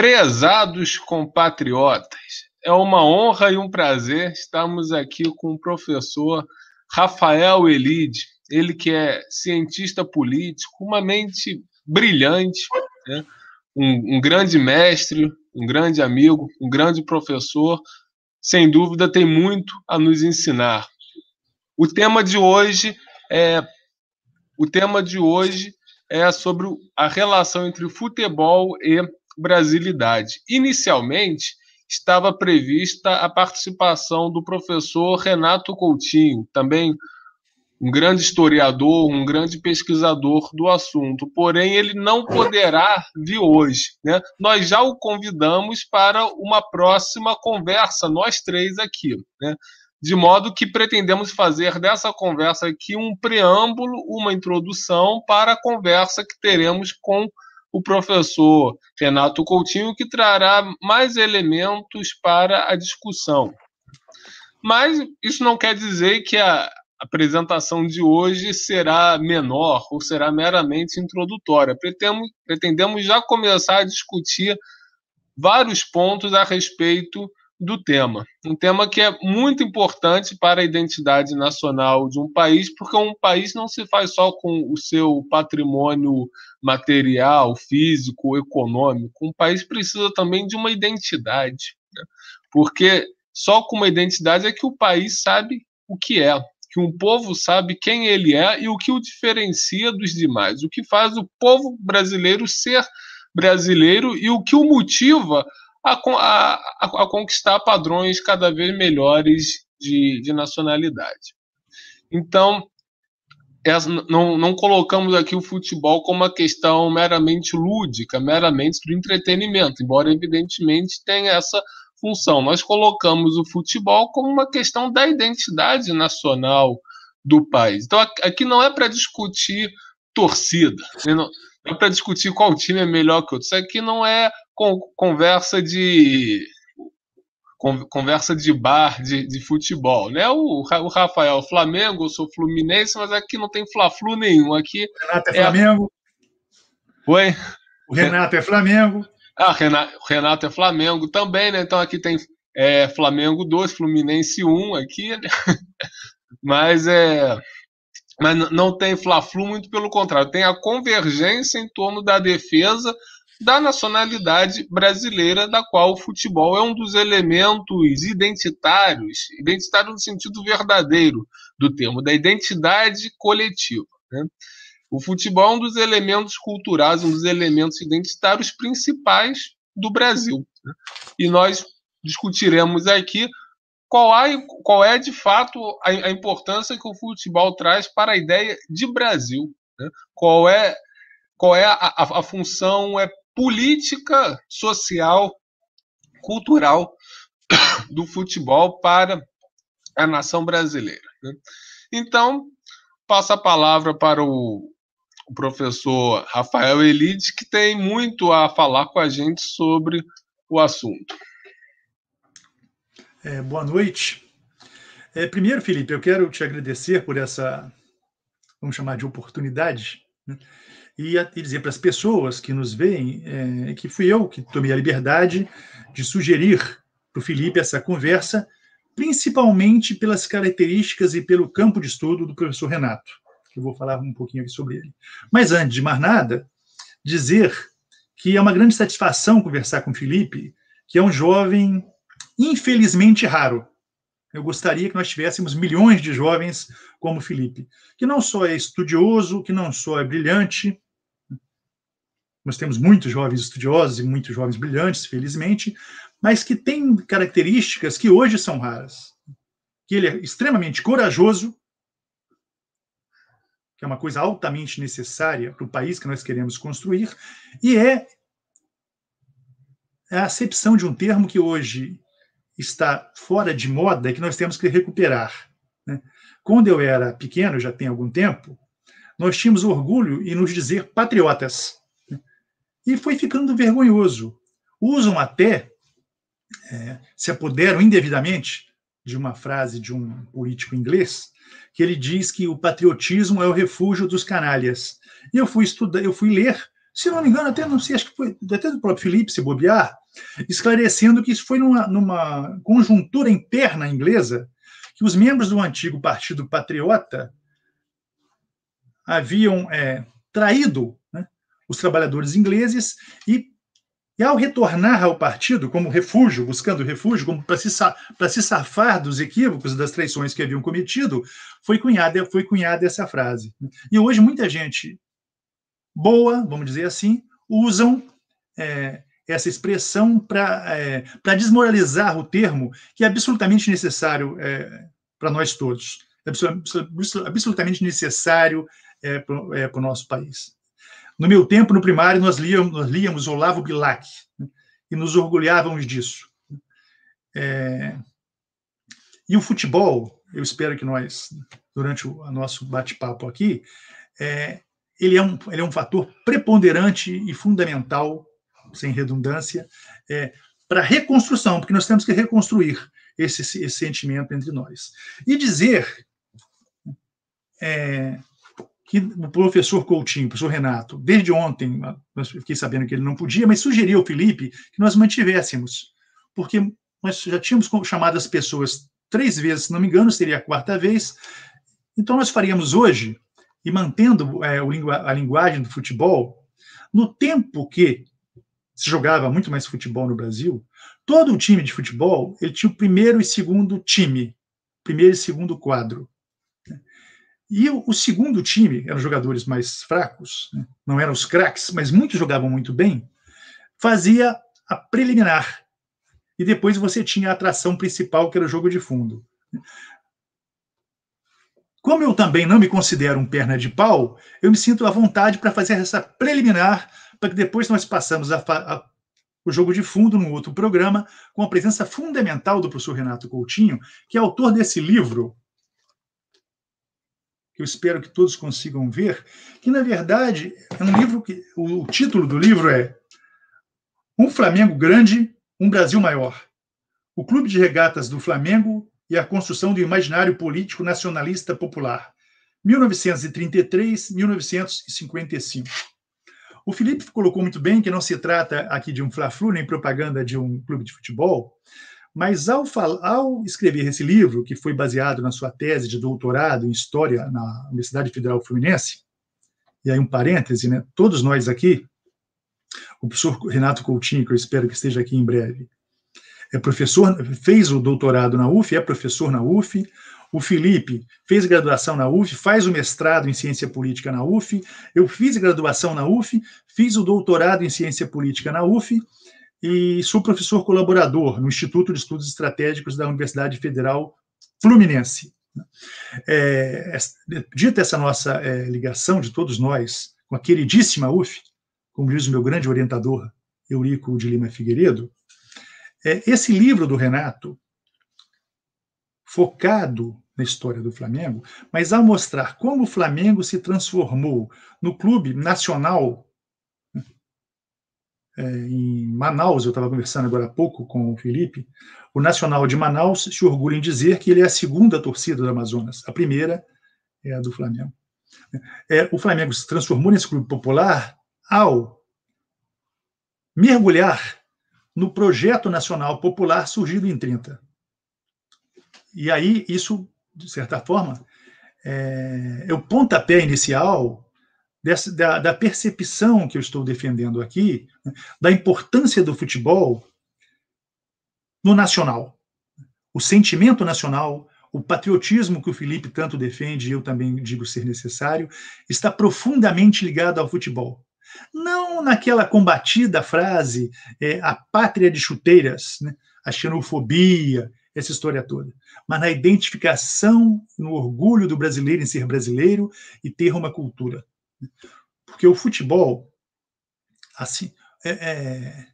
Prezados compatriotas, é uma honra e um prazer estarmos aqui com o professor Rafael Elide, ele que é cientista político, uma mente brilhante, né? um, um grande mestre, um grande amigo, um grande professor, sem dúvida tem muito a nos ensinar. O tema de hoje é o tema de hoje é sobre a relação entre futebol e brasilidade. Inicialmente, estava prevista a participação do professor Renato Coutinho, também um grande historiador, um grande pesquisador do assunto, porém ele não poderá vir hoje. Né? Nós já o convidamos para uma próxima conversa, nós três aqui. Né? De modo que pretendemos fazer dessa conversa aqui um preâmbulo, uma introdução para a conversa que teremos com o o professor Renato Coutinho, que trará mais elementos para a discussão. Mas isso não quer dizer que a apresentação de hoje será menor ou será meramente introdutória. Pretendemos, pretendemos já começar a discutir vários pontos a respeito do tema. Um tema que é muito importante para a identidade nacional de um país, porque um país não se faz só com o seu patrimônio material, físico, econômico. Um país precisa também de uma identidade, né? porque só com uma identidade é que o país sabe o que é, que um povo sabe quem ele é e o que o diferencia dos demais, o que faz o povo brasileiro ser brasileiro e o que o motiva a, a, a conquistar padrões cada vez melhores de, de nacionalidade. Então, essa, não, não colocamos aqui o futebol como uma questão meramente lúdica, meramente do entretenimento, embora evidentemente tenha essa função. Nós colocamos o futebol como uma questão da identidade nacional do país. Então, aqui não é para discutir torcida. Né? Não, não é para discutir qual time é melhor que outro. Isso aqui não é conversa de conversa de bar de, de futebol, né? O, o Rafael Flamengo, eu sou Fluminense, mas aqui não tem Fla-Flu nenhum. Aqui o Renato é, é Flamengo. Oi. O Renato é Flamengo. Ah, Renato, Renato é Flamengo também, né? Então aqui tem é, Flamengo 2, Fluminense 1 aqui, né? Mas é mas não tem fla-flu, muito pelo contrário, tem a convergência em torno da defesa da nacionalidade brasileira, da qual o futebol é um dos elementos identitários, identitário no sentido verdadeiro do termo, da identidade coletiva. Né? O futebol é um dos elementos culturais, um dos elementos identitários principais do Brasil. Né? E nós discutiremos aqui qual, há, qual é de fato a, a, importância que o futebol traz para a ideia de Brasil? Né? Qual é, qual é a, a, a função é política, social, cultural do futebol para a nação brasileira? Né? Então, passo a palavra para o, o professor Rafael Elide, que tem muito a falar com a gente sobre o assunto. É, boa noite. É, primeiro, Felipe, eu quero te agradecer por essa, vamos chamar de oportunidade, né? e, e, dizer para as pessoas que nos veem é, que fui eu que tomei a liberdade de sugerir para o Felipe essa conversa, principalmente pelas características e pelo campo de estudo do professor Renato, que eu vou falar um pouquinho aqui sobre ele. Mas antes de mais nada, dizer que é uma grande satisfação conversar com o Felipe, que é um jovem infelizmente raro. Eu gostaria que nós tivéssemos milhões de jovens como Felipe, que não só é estudioso, que não só é brilhante. Nós temos muitos jovens estudiosos e muitos jovens brilhantes, felizmente, mas que tem características que hoje são raras. Que ele é extremamente corajoso, que é uma coisa altamente necessária para o país que nós queremos construir, e é a acepção de um termo que hoje está fora de moda e é que nós temos que recuperar. Né? Quando eu era pequeno, já tem algum tempo, nós tínhamos orgulho em nos dizer patriotas. Né? E foi ficando vergonhoso. Usam até, é, se apoderam indevidamente de uma frase de um político inglês, que ele diz que o patriotismo é o refúgio dos canalhas. E eu fui estudar, eu fui ler se não me engano, até não sei, acho que foi até do próprio Felipe se bobear, esclarecendo que isso foi numa, numa conjuntura interna inglesa que os membros do antigo Partido Patriota haviam é, traído né, os trabalhadores ingleses e, e, ao retornar ao partido como refúgio, buscando refúgio, como para se, se safar dos equívocos das traições que haviam cometido, foi cunhada foi cunhada essa frase. Né. E hoje muita gente boa, vamos dizer assim, usam é, essa expressão para é, desmoralizar o termo, que é absolutamente necessário é, para nós todos, é absolutamente necessário é, para o é, nosso país. No meu tempo, no primário, nós líamos, nós líamos Olavo Bilac né, e nos orgulhávamos disso. É, e o futebol, eu espero que nós, durante o nosso bate-papo aqui, é, ele é um, ele é um fator preponderante e fundamental, sem redundância, é, para a reconstrução, porque nós temos que reconstruir esse, esse, esse sentimento entre nós. E dizer é, que o professor Coutinho, o professor Renato, desde ontem, nós fiquei sabendo que ele não podia, mas sugeriu ao Felipe que nós mantivéssemos, porque nós já tínhamos chamado as pessoas três vezes, se não me engano, seria a quarta vez, então nós faríamos hoje e mantendo é, lingu a linguagem do futebol, no tempo que se jogava muito mais futebol no Brasil, todo o time de futebol ele tinha o primeiro e segundo time, primeiro e segundo quadro. Né? E o, o segundo time eram jogadores mais fracos, né? não eram os craques, mas muitos jogavam muito bem, fazia a preliminar. E depois você tinha a atração principal, que era o jogo de fundo. Né? Como eu também não me considero um perna de pau, eu me sinto à vontade para fazer essa preliminar, para que depois nós passamos a, a, o jogo de fundo num outro programa, com a presença fundamental do professor Renato Coutinho, que é autor desse livro, que eu espero que todos consigam ver, que na verdade é um livro que. O, o título do livro é Um Flamengo Grande, um Brasil Maior. O Clube de Regatas do Flamengo e a construção do imaginário político nacionalista popular, 1933-1955. O Felipe colocou muito bem que não se trata aqui de um fla-flu nem propaganda de um clube de futebol, mas ao, ao, escrever esse livro, que foi baseado na sua tese de doutorado em História na Universidade Federal Fluminense, e aí um parêntese, né? todos nós aqui, o professor Renato Coutinho, que eu espero que esteja aqui em breve, é professor, fez o doutorado na UF, é professor na UF. O Felipe fez graduação na UF, faz o mestrado em ciência política na UF. Eu fiz graduação na UF, fiz o doutorado em ciência política na UF e sou professor colaborador no Instituto de Estudos Estratégicos da Universidade Federal Fluminense. É, dita essa nossa é, ligação de todos nós com a queridíssima UF, como diz o meu grande orientador, Eurico de Lima Figueiredo, é, esse livro do Renato, focado na história do Flamengo, mas ao mostrar como o Flamengo se transformou no clube nacional. É, em Manaus, eu estava conversando agora há pouco com o Felipe, o Nacional de Manaus se orgulha em dizer que ele é a segunda torcida do Amazonas, a primeira é a do Flamengo. É, o Flamengo se transformou nesse clube popular ao mergulhar no Projeto Nacional Popular surgido em 30. E aí, isso, de certa forma, é, é o pontapé inicial dessa, da, da percepção que eu estou defendendo aqui, né, da importância do futebol no nacional. O sentimento nacional, o patriotismo que o Felipe tanto defende, e eu também digo ser necessário, está profundamente ligado ao futebol. Não naquela combatida frase, é, a pátria de chuteiras, né? a xenofobia, essa história toda, mas na identificação, no orgulho do brasileiro em ser brasileiro e ter uma cultura. Porque o futebol, assim, é, é...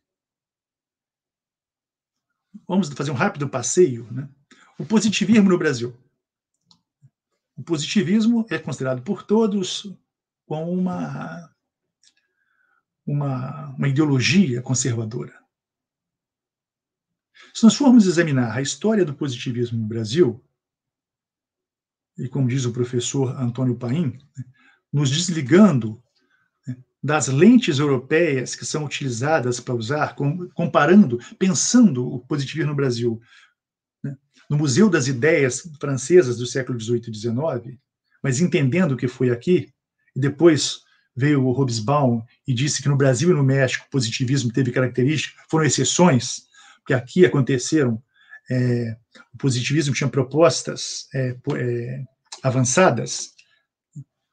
vamos fazer um rápido passeio, né? O positivismo no Brasil. O positivismo é considerado por todos como uma uma, uma ideologia conservadora. Se nós formos examinar a história do positivismo no Brasil, e como diz o professor Antônio Paim, né, nos desligando né, das lentes europeias que são utilizadas para usar, comparando, pensando o positivismo no Brasil, né, no Museu das Ideias Francesas do século XVIII e XIX, mas entendendo o que foi aqui, e depois veio o Hobsbawm e disse que no Brasil e no México o positivismo teve características, foram exceções, porque aqui aconteceram, é, o positivismo tinha propostas é, é, avançadas,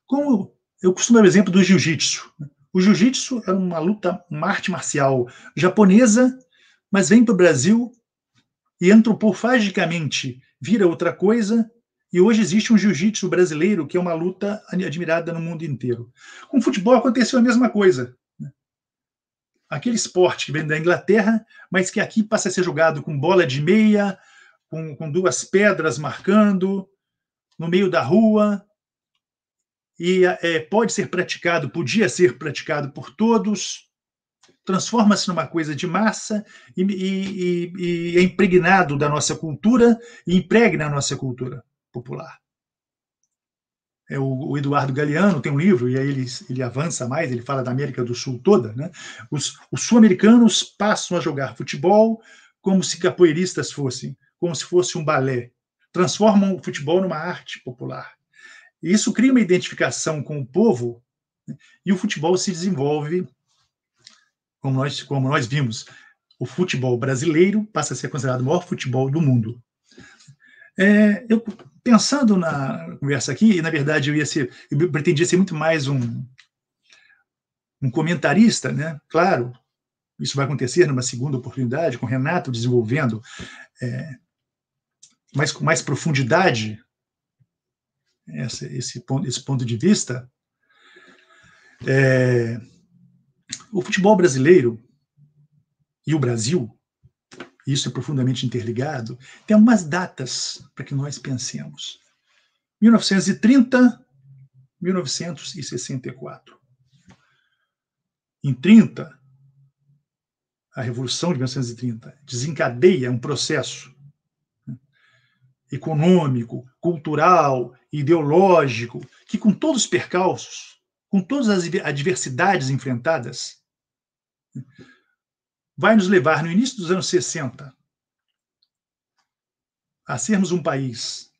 como eu costumo dar o exemplo do jiu-jitsu. Né? O jiu-jitsu é uma luta, uma arte marcial japonesa, mas vem para o Brasil e antropofagicamente vira outra coisa e hoje existe um jiu-jitsu brasileiro que é uma luta admirada no mundo inteiro. Com o futebol aconteceu a mesma coisa. Né? Aquele esporte que vem da Inglaterra, mas que aqui passa a ser jogado com bola de meia, com, com duas pedras marcando, no meio da rua, e é, pode ser praticado, podia ser praticado por todos, transforma-se numa coisa de massa e, e, e, e, é impregnado da nossa cultura e impregna a nossa cultura popular. É o, o, Eduardo Galeano tem um livro, e aí ele, ele avança mais, ele fala da América do Sul toda. Né? Os, os sul-americanos passam a jogar futebol como se capoeiristas fossem, como se fosse um balé. Transformam o futebol numa arte popular. E isso cria uma identificação com o povo, né? e o futebol se desenvolve, como nós, como nós vimos. O futebol brasileiro passa a ser considerado o maior futebol do mundo. É, eu pensando na conversa aqui, e na verdade eu ia ser, eu pretendia ser muito mais um, um comentarista, né? Claro, isso vai acontecer numa segunda oportunidade, com o Renato desenvolvendo é, mais, com mais profundidade esse, esse, ponto, esse ponto de vista. É, o futebol brasileiro e o Brasil isso é profundamente interligado, tem algumas datas para que nós pensemos. 1930, 1964. Em 30, a Revolução de 1930 desencadeia um processo né, econômico, cultural, ideológico, que com todos os percalços, com todas as adversidades enfrentadas, né, vai nos levar, no início dos anos 60, a sermos um país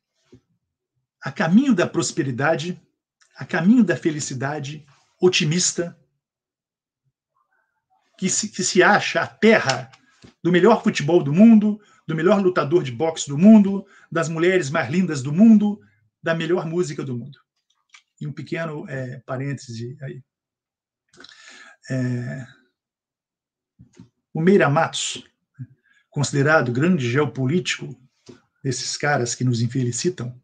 a caminho da prosperidade, a caminho da felicidade, otimista, que se, que se acha a terra do melhor futebol do mundo, do melhor lutador de boxe do mundo, das mulheres mais lindas do mundo, da melhor música do mundo. E um pequeno é, parêntese aí. É, o Meira Matos, considerado grande geopolítico desses caras que nos infelicitam,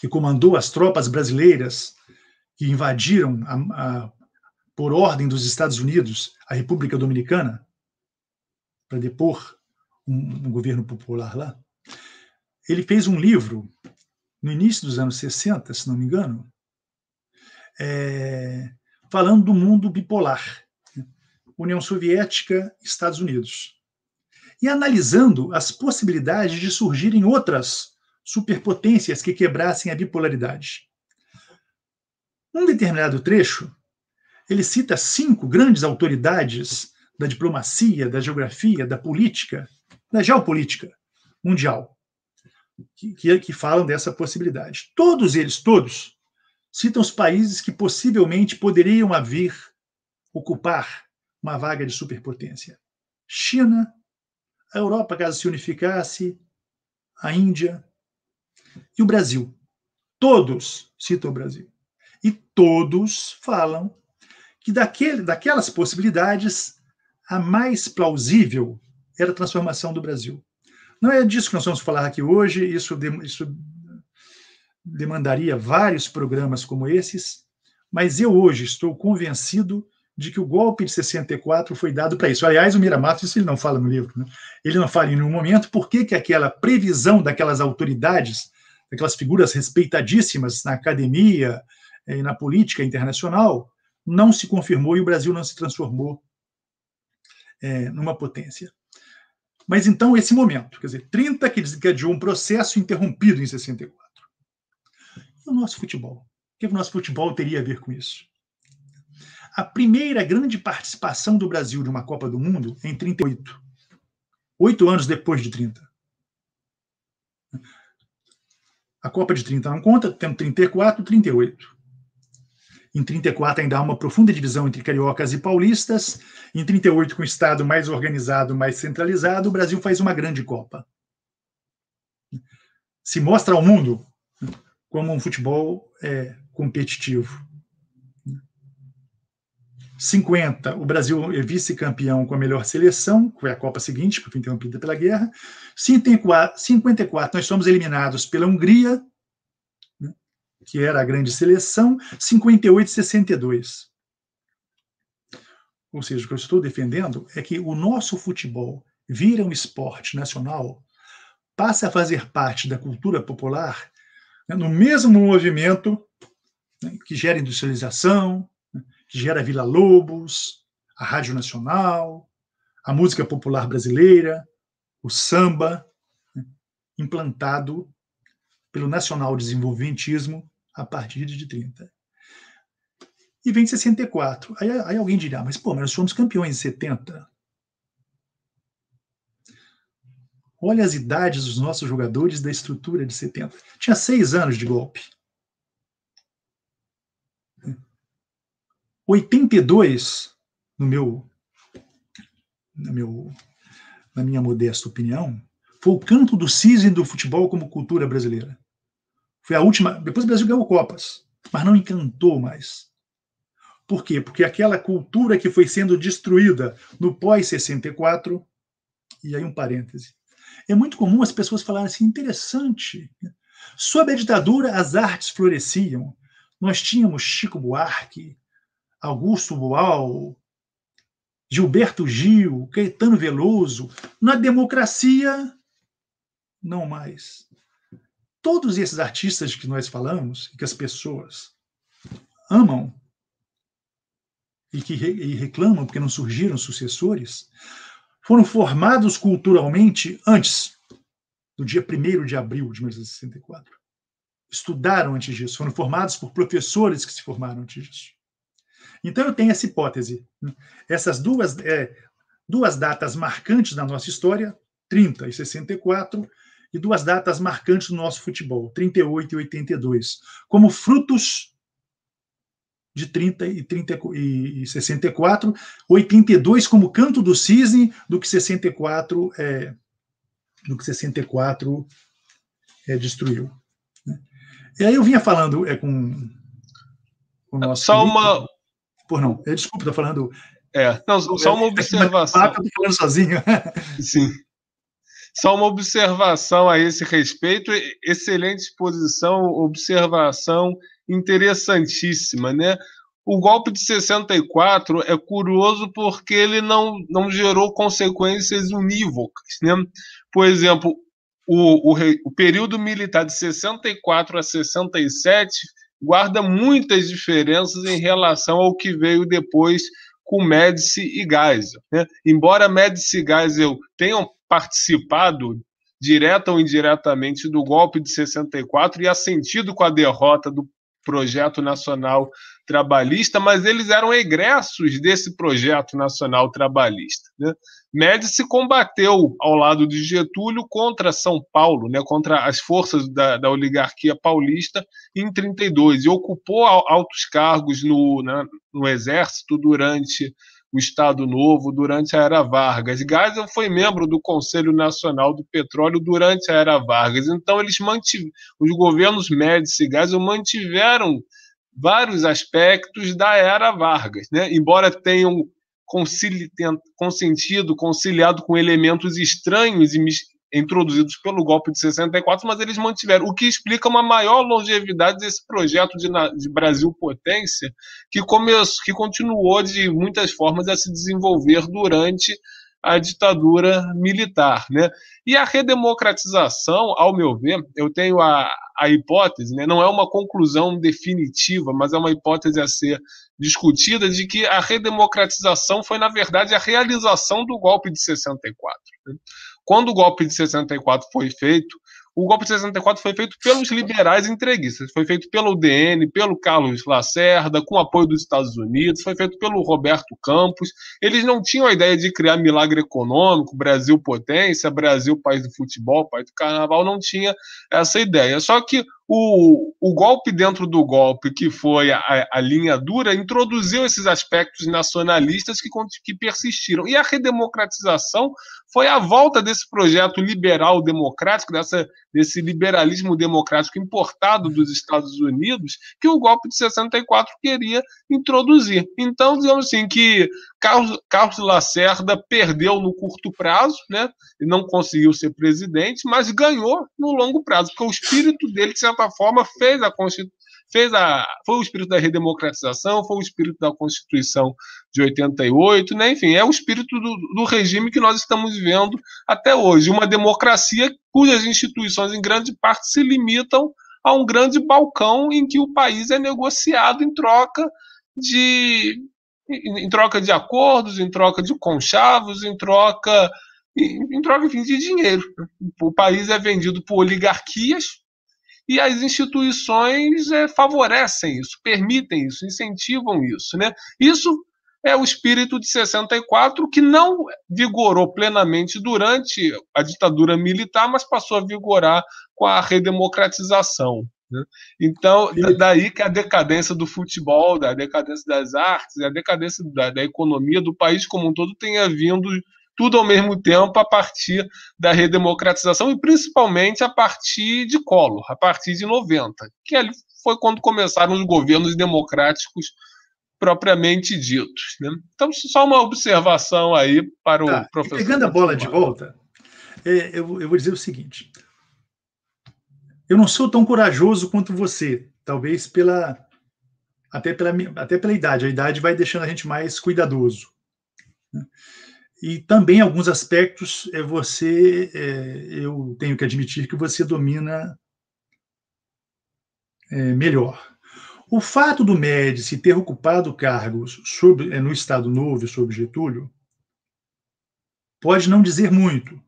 que comandou as tropas brasileiras que invadiram, a, a, por ordem dos Estados Unidos, a República Dominicana, para depor um, um governo popular lá, ele fez um livro no início dos anos 60, se não me engano, é, falando do mundo bipolar. União Soviética, Estados Unidos. E analisando as possibilidades de surgirem outras superpotências que quebrassem a bipolaridade. Um determinado trecho, ele cita cinco grandes autoridades da diplomacia, da geografia, da política, da geopolítica mundial, que, que, que falam dessa possibilidade. Todos eles, todos, citam os países que possivelmente poderiam haver ocupar uma vaga de superpotência. China, a Europa, caso se unificasse, a Índia e o Brasil. Todos citam o Brasil. E todos falam que daquele, daquelas possibilidades, a mais plausível era a transformação do Brasil. Não é disso que nós vamos falar aqui hoje, isso, de, isso demandaria vários programas como esses, mas eu hoje estou convencido de que o golpe de 64 foi dado para isso. Aliás, o Miramato isso ele não fala no livro, né? ele não fala em nenhum momento por que, que aquela previsão daquelas autoridades, daquelas figuras respeitadíssimas na academia eh, e na política internacional, não se confirmou e o Brasil não se transformou é, numa potência. Mas então, esse momento, quer dizer, 30 que é desencadeou um processo interrompido em 64. E o nosso futebol? O que o nosso futebol teria a ver com isso? a primeira grande participação do Brasil de uma Copa do Mundo em 38, oito anos depois de 30. A Copa de 30 não conta, temos 34, 38. Em 34 ainda há uma profunda divisão entre cariocas e paulistas. Em 38, com o Estado mais organizado, mais centralizado, o Brasil faz uma grande Copa. Se mostra ao mundo como um futebol é, competitivo. 50, o Brasil é vice-campeão com a melhor seleção, que foi a Copa seguinte, porque foi interrompida pela guerra. 54, nós somos eliminados pela Hungria, né, que era a grande seleção. 58 62. Ou seja, o que eu estou defendendo é que o nosso futebol vira um esporte nacional, passa a fazer parte da cultura popular, né, no mesmo movimento né, que gera industrialização, que gera Vila Lobos, a Rádio Nacional, a música popular brasileira, o samba, né, implantado pelo nacional desenvolvimentismo a partir de 30. E vem 64. Aí, aí alguém dirá, mas pô, mas nós fomos campeões em 70. Olha as idades dos nossos jogadores da estrutura de 70. Tinha seis anos de golpe. 82, no meu, no meu, na minha modesta opinião, foi o canto do cisne do futebol como cultura brasileira. Foi a última. Depois o Brasil ganhou Copas, mas não encantou mais. Por quê? Porque aquela cultura que foi sendo destruída no pós-64, e aí um parêntese, é muito comum as pessoas falarem assim: interessante. Né? Sob a ditadura, as artes floresciam. Nós tínhamos Chico Buarque, Augusto Boal, Gilberto Gil, Caetano Veloso, na democracia, não mais. Todos esses artistas que nós falamos, que as pessoas amam e que e reclamam porque não surgiram sucessores, foram formados culturalmente antes do dia 1 de abril de 1964. Estudaram antes disso, foram formados por professores que se formaram antes disso. Então eu tenho essa hipótese. Né? Essas duas, é, duas datas marcantes da nossa história, 30 e 64, e duas datas marcantes do nosso futebol, 38 e 82, como frutos de 30 e, 30 e 64, 82 como canto do cisne do que 64 é, do que 64 é, destruiu. Né? E aí eu vinha falando é, com o é, nosso. Só uma, por não. Eu, é, desculpa, estou falando. É, não, só é, uma é observação. Eu estou falando sozinho. Sim. Só uma observação a esse respeito. Excelente exposição, observação interessantíssima, né? O golpe de 64 é curioso porque ele não, não gerou consequências unívocas. Né? Por exemplo, o, o, o período militar de 64 a 67 guarda muitas diferenças em relação ao que veio depois com Médici e Geisel. Né? Embora Médici e Geisel tenham participado direta ou indiretamente do golpe de 64 e assentido com a derrota do projeto nacional trabalhista, mas eles eram egressos desse projeto nacional trabalhista. Né? Médici combateu ao lado de Getúlio contra São Paulo, né, contra as forças da, da oligarquia paulista em 32 e ocupou altos cargos no, né, no exército durante o Estado Novo durante a Era Vargas. Geisel foi membro do Conselho Nacional do Petróleo durante a Era Vargas. Então, eles mantiveram, os governos Médici e Geisel mantiveram vários aspectos da Era Vargas, né? embora tenham consentido, conciliado com elementos estranhos e, introduzidos pelo golpe de 64, mas eles mantiveram, o que explica uma maior longevidade desse projeto de, de Brasil potência, que começou, que continuou de muitas formas a se desenvolver durante a ditadura militar, né? E a redemocratização, ao meu ver, eu tenho a, a hipótese, né? Não é uma conclusão definitiva, mas é uma hipótese a ser discutida de que a redemocratização foi na verdade a realização do golpe de 64. Né? quando o golpe de 64 foi feito, o golpe de 64 foi feito pelos liberais entreguistas, foi feito pelo DN, pelo Carlos Lacerda, com apoio dos Estados Unidos, foi feito pelo Roberto Campos. Eles não tinham a ideia de criar milagre econômico, Brasil potência, Brasil país do futebol, país do carnaval, não tinha essa ideia. Só que o, o golpe dentro do golpe, que foi a, a linha dura, introduziu esses aspectos nacionalistas que, que persistiram. E a redemocratização foi a volta desse projeto liberal democrático, dessa, desse liberalismo democrático importado dos Estados Unidos, que o golpe de 64 queria introduzir. Então, digamos assim, que Carlos, Lacerda perdeu no curto prazo, né? E não conseguiu ser presidente, mas ganhou no longo prazo, porque o espírito dele, de certa forma, fez a Constituição. Fez a, foi o espírito da redemocratização, foi o espírito da Constituição de 88, né? enfim, é o espírito do, do regime que nós estamos vendo até hoje. Uma democracia cujas instituições, em grande parte, se limitam a um grande balcão em que o país é negociado em troca de em, troca de acordos, em troca de conchavos, em troca, em, em troca enfim, de dinheiro. Né? O país é vendido por oligarquias e as instituições é, favorecem isso, permitem isso, incentivam isso. Né? Isso é o espírito de 64 que não vigorou plenamente durante a ditadura militar, mas passou a vigorar com a redemocratização. Né? Então, daí que a decadência do futebol, da decadência das artes, a decadência da, da economia do país como um todo tenha vindo tudo ao mesmo tempo a partir da redemocratização e principalmente a partir de Collor, a partir de 90, que ali foi quando começaram os governos democráticos propriamente ditos. Né? Então, só uma observação aí para o tá. professor. E pegando a bola de volta, é, eu vou dizer o seguinte: eu não sou tão corajoso quanto você, talvez pela até pela até pela idade. A idade vai deixando a gente mais cuidadoso. Né? E também alguns aspectos é você, é, eu tenho que admitir que você domina é, melhor. O fato do Médici ter ocupado cargos sob, é, no Estado Novo e sob Getúlio pode não dizer muito,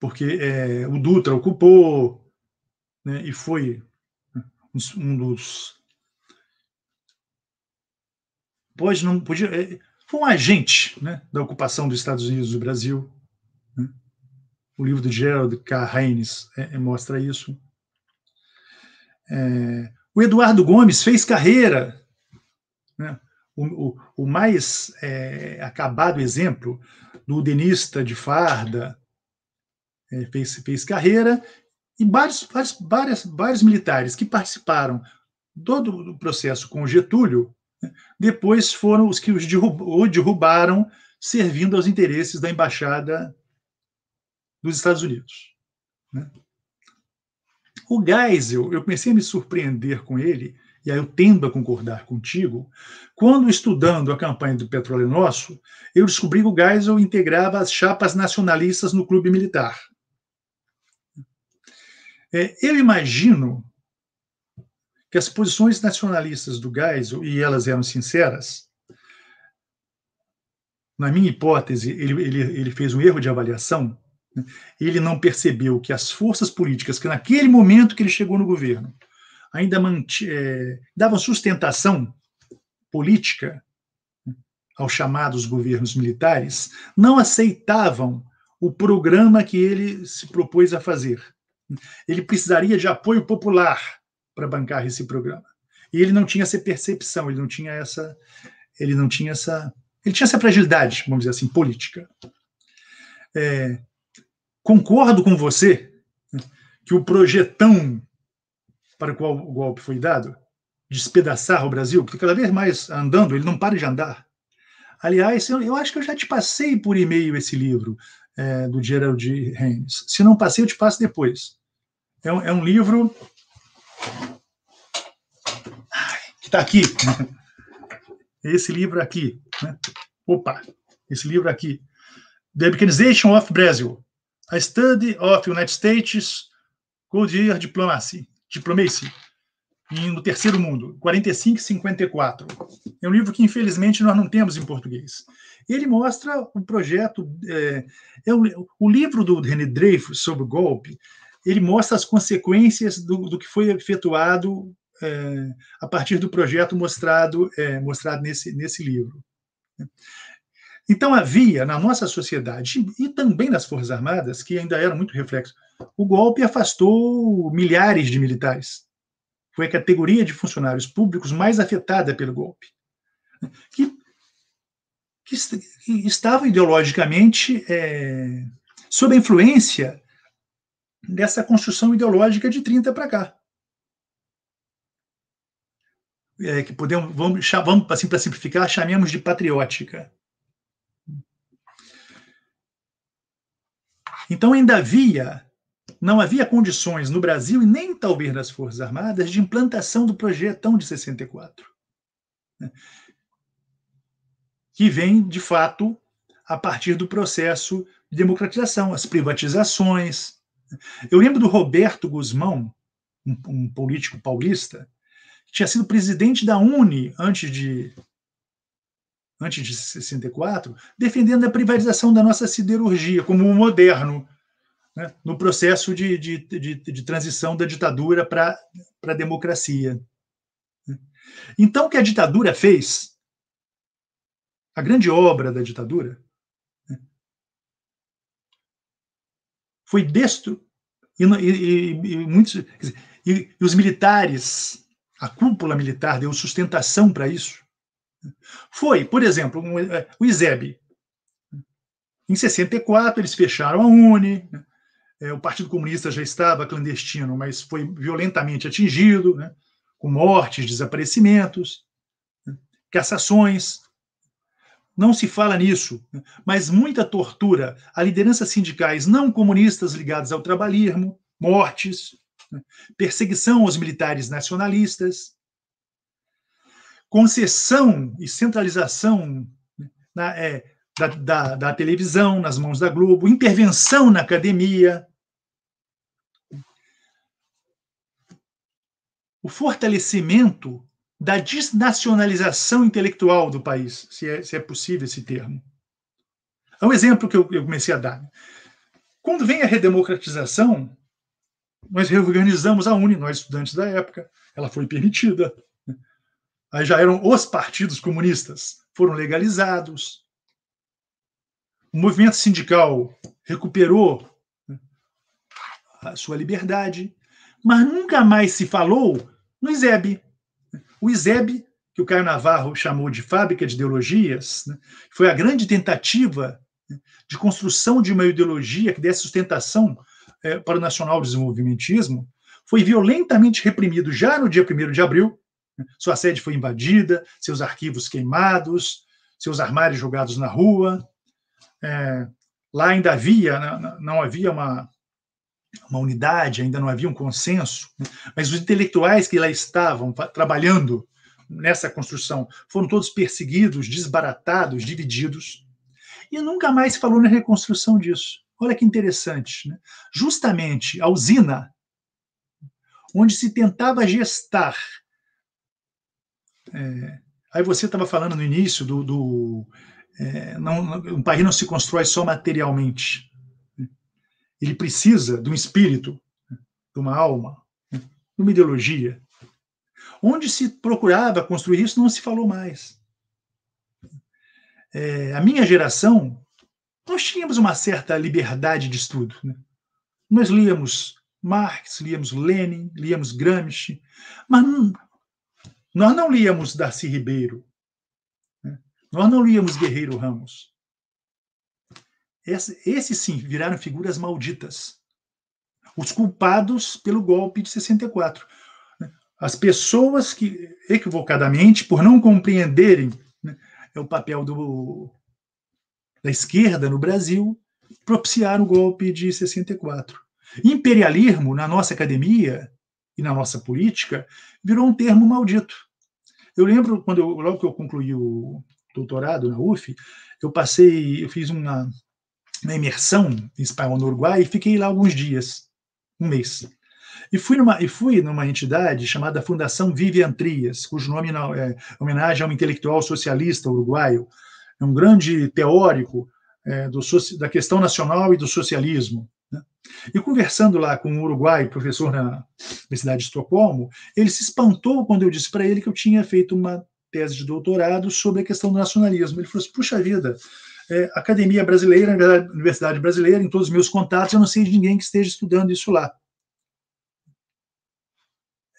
porque é, o Dutra ocupou, né, e foi um dos. Pois não podia. É, foi um agente né, da ocupação dos Estados Unidos do Brasil. Né? O livro do Gerald K. Haynes é, é, mostra isso. É, o Eduardo Gomes fez carreira. Né? O, o, o, mais é, acabado exemplo do denista de farda é, fez, fez carreira e vários, vários, várias, vários militares que participaram do, do processo com Getúlio, né, depois foram os que os derrubaram, servindo aos interesses da embaixada dos Estados Unidos. Né. O Geisel, eu comecei a me surpreender com ele, e aí eu tendo a concordar contigo, quando estudando a campanha do Petróleo Nosso, eu descobri que o Geisel integrava as chapas nacionalistas no clube militar. É, eu imagino que as posições nacionalistas do Geisel, e elas eram sinceras, na minha hipótese, ele, ele, ele fez um erro de avaliação, né? ele não percebeu que as forças políticas, que naquele momento que ele chegou no governo, ainda é, davam sustentação política né, aos chamados governos militares, não aceitavam o programa que ele se propôs a fazer. Ele precisaria de apoio popular para bancar esse programa. E ele não tinha essa percepção, ele não tinha essa, ele não tinha essa, ele tinha essa fragilidade, vamos dizer assim, política. É, concordo com você né, que o projetão para o qual o golpe foi dado, despedaçar o Brasil, porque tá cada vez mais andando, ele não para de andar. Aliás, eu, eu acho que eu já te passei por e-mail esse livro é, do Gerald Haynes. Se não passei, eu te passo depois. É um, é um livro que está aqui. Né? Esse livro aqui. Né? Opa, esse livro aqui. The Americanization of Brazil. A Study of United States Cold Year Diplomacy. Diplomacy no Terceiro Mundo, 45 e 54. É um livro que, infelizmente, nós não temos em português. Ele mostra o um projeto. É, é o, o, livro do René Dreyfus sobre o golpe, ele mostra as consequências do, do que foi efetuado é, a partir do projeto mostrado, é, mostrado nesse, nesse livro. Né. Então, havia na nossa sociedade, e também nas Forças Armadas, que ainda eram muito reflexo, o golpe afastou milhares de militares foi a categoria de funcionários públicos mais afetada pelo golpe, que, que, estava ideologicamente é, sob a influência dessa construção ideológica de 30 para cá. É, que podemos, vamos, vamos assim, para simplificar, chamemos de patriótica. Então ainda havia não havia condições no Brasil e nem talvez nas Forças Armadas de implantação do projetão de 64, né? que vem, de fato, a partir do processo de democratização, as privatizações. Né? Eu lembro do Roberto Guzmão, um, um político paulista, que tinha sido presidente da UNE antes de antes de 64, defendendo a privatização da nossa siderurgia como um moderno né, no processo de, de, de, de transição da ditadura para a democracia. Né. Então, o que a ditadura fez, a grande obra da ditadura, né, foi destruir. E, e, e, muitos, e, os militares, a cúpula militar deu sustentação para isso. Né. Foi, por exemplo, um, é, o ISEB. Né. Em 64, eles fecharam a UNE, né, é, o Partido Comunista já estava clandestino, mas foi violentamente atingido, né, com mortes, desaparecimentos, né, cassações. Não se fala nisso, né, mas muita tortura a lideranças sindicais não comunistas ligadas ao trabalhismo, mortes, né, perseguição aos militares nacionalistas, concessão e centralização né, na, é, da, da, da, televisão nas mãos da Globo, intervenção na academia, o fortalecimento da desnacionalização intelectual do país, se é, se é possível esse termo. É um exemplo que eu, eu comecei a dar. Quando vem a redemocratização, nós reorganizamos a Uni, nós estudantes da época, ela foi permitida. Né? Aí já eram os partidos comunistas, foram legalizados. O movimento sindical recuperou né, a sua liberdade, mas nunca mais se falou no ISEB. O ISEB, que o Navarro chamou de fábrica de ideologias, né, foi a grande tentativa né, de construção de uma ideologia que desse sustentação é, para o nacional desenvolvimentismo, foi violentamente reprimido já no dia 1 de abril. Né, sua sede foi invadida, seus arquivos queimados, seus armários jogados na rua. É, lá ainda havia, né, não havia uma uma unidade, ainda não havia um consenso, né? mas os intelectuais que lá estavam trabalhando nessa construção foram todos perseguidos, desbaratados, divididos, e nunca mais se falou na reconstrução disso. Olha que interessante. Né? Justamente a usina, onde se tentava gestar. É, aí você estava falando no início do. do é, não, um país não se constrói só materialmente ele precisa de um espírito, de uma alma, de uma ideologia. Onde se procurava construir isso, não se falou mais. É, a minha geração, nós tínhamos uma certa liberdade de estudo. Né? Nós líamos Marx, líamos Lenin, líamos Gramsci, mas não, nós não líamos Darcy Ribeiro, né? nós não líamos Guerreiro Ramos, esse, esses sim viraram figuras malditas. Os culpados pelo golpe de 64. As pessoas que, equivocadamente, por não compreenderem né, é o papel do, da esquerda no Brasil, propiciaram o golpe de 64. Imperialismo, na nossa academia e na nossa política, virou um termo maldito. Eu lembro, quando eu, logo que eu concluí o doutorado na UF, eu passei, eu fiz uma, uma imersão espanhol no Uruguai e fiquei lá alguns dias, um mês. E fui numa, e fui numa entidade chamada Fundação Vivian Trias, cujo nome não, é homenagem a um intelectual socialista uruguaio, é um grande teórico é, do, da questão nacional e do socialismo. Né. E conversando lá com um uruguaio, professor na Universidade de Estocolmo, ele se espantou quando eu disse para ele que eu tinha feito uma tese de doutorado sobre a questão do nacionalismo. Ele falou assim: puxa vida, é, Academia Brasileira, Universidade Brasileira, em todos os meus contatos, eu não sei de ninguém que esteja estudando isso lá.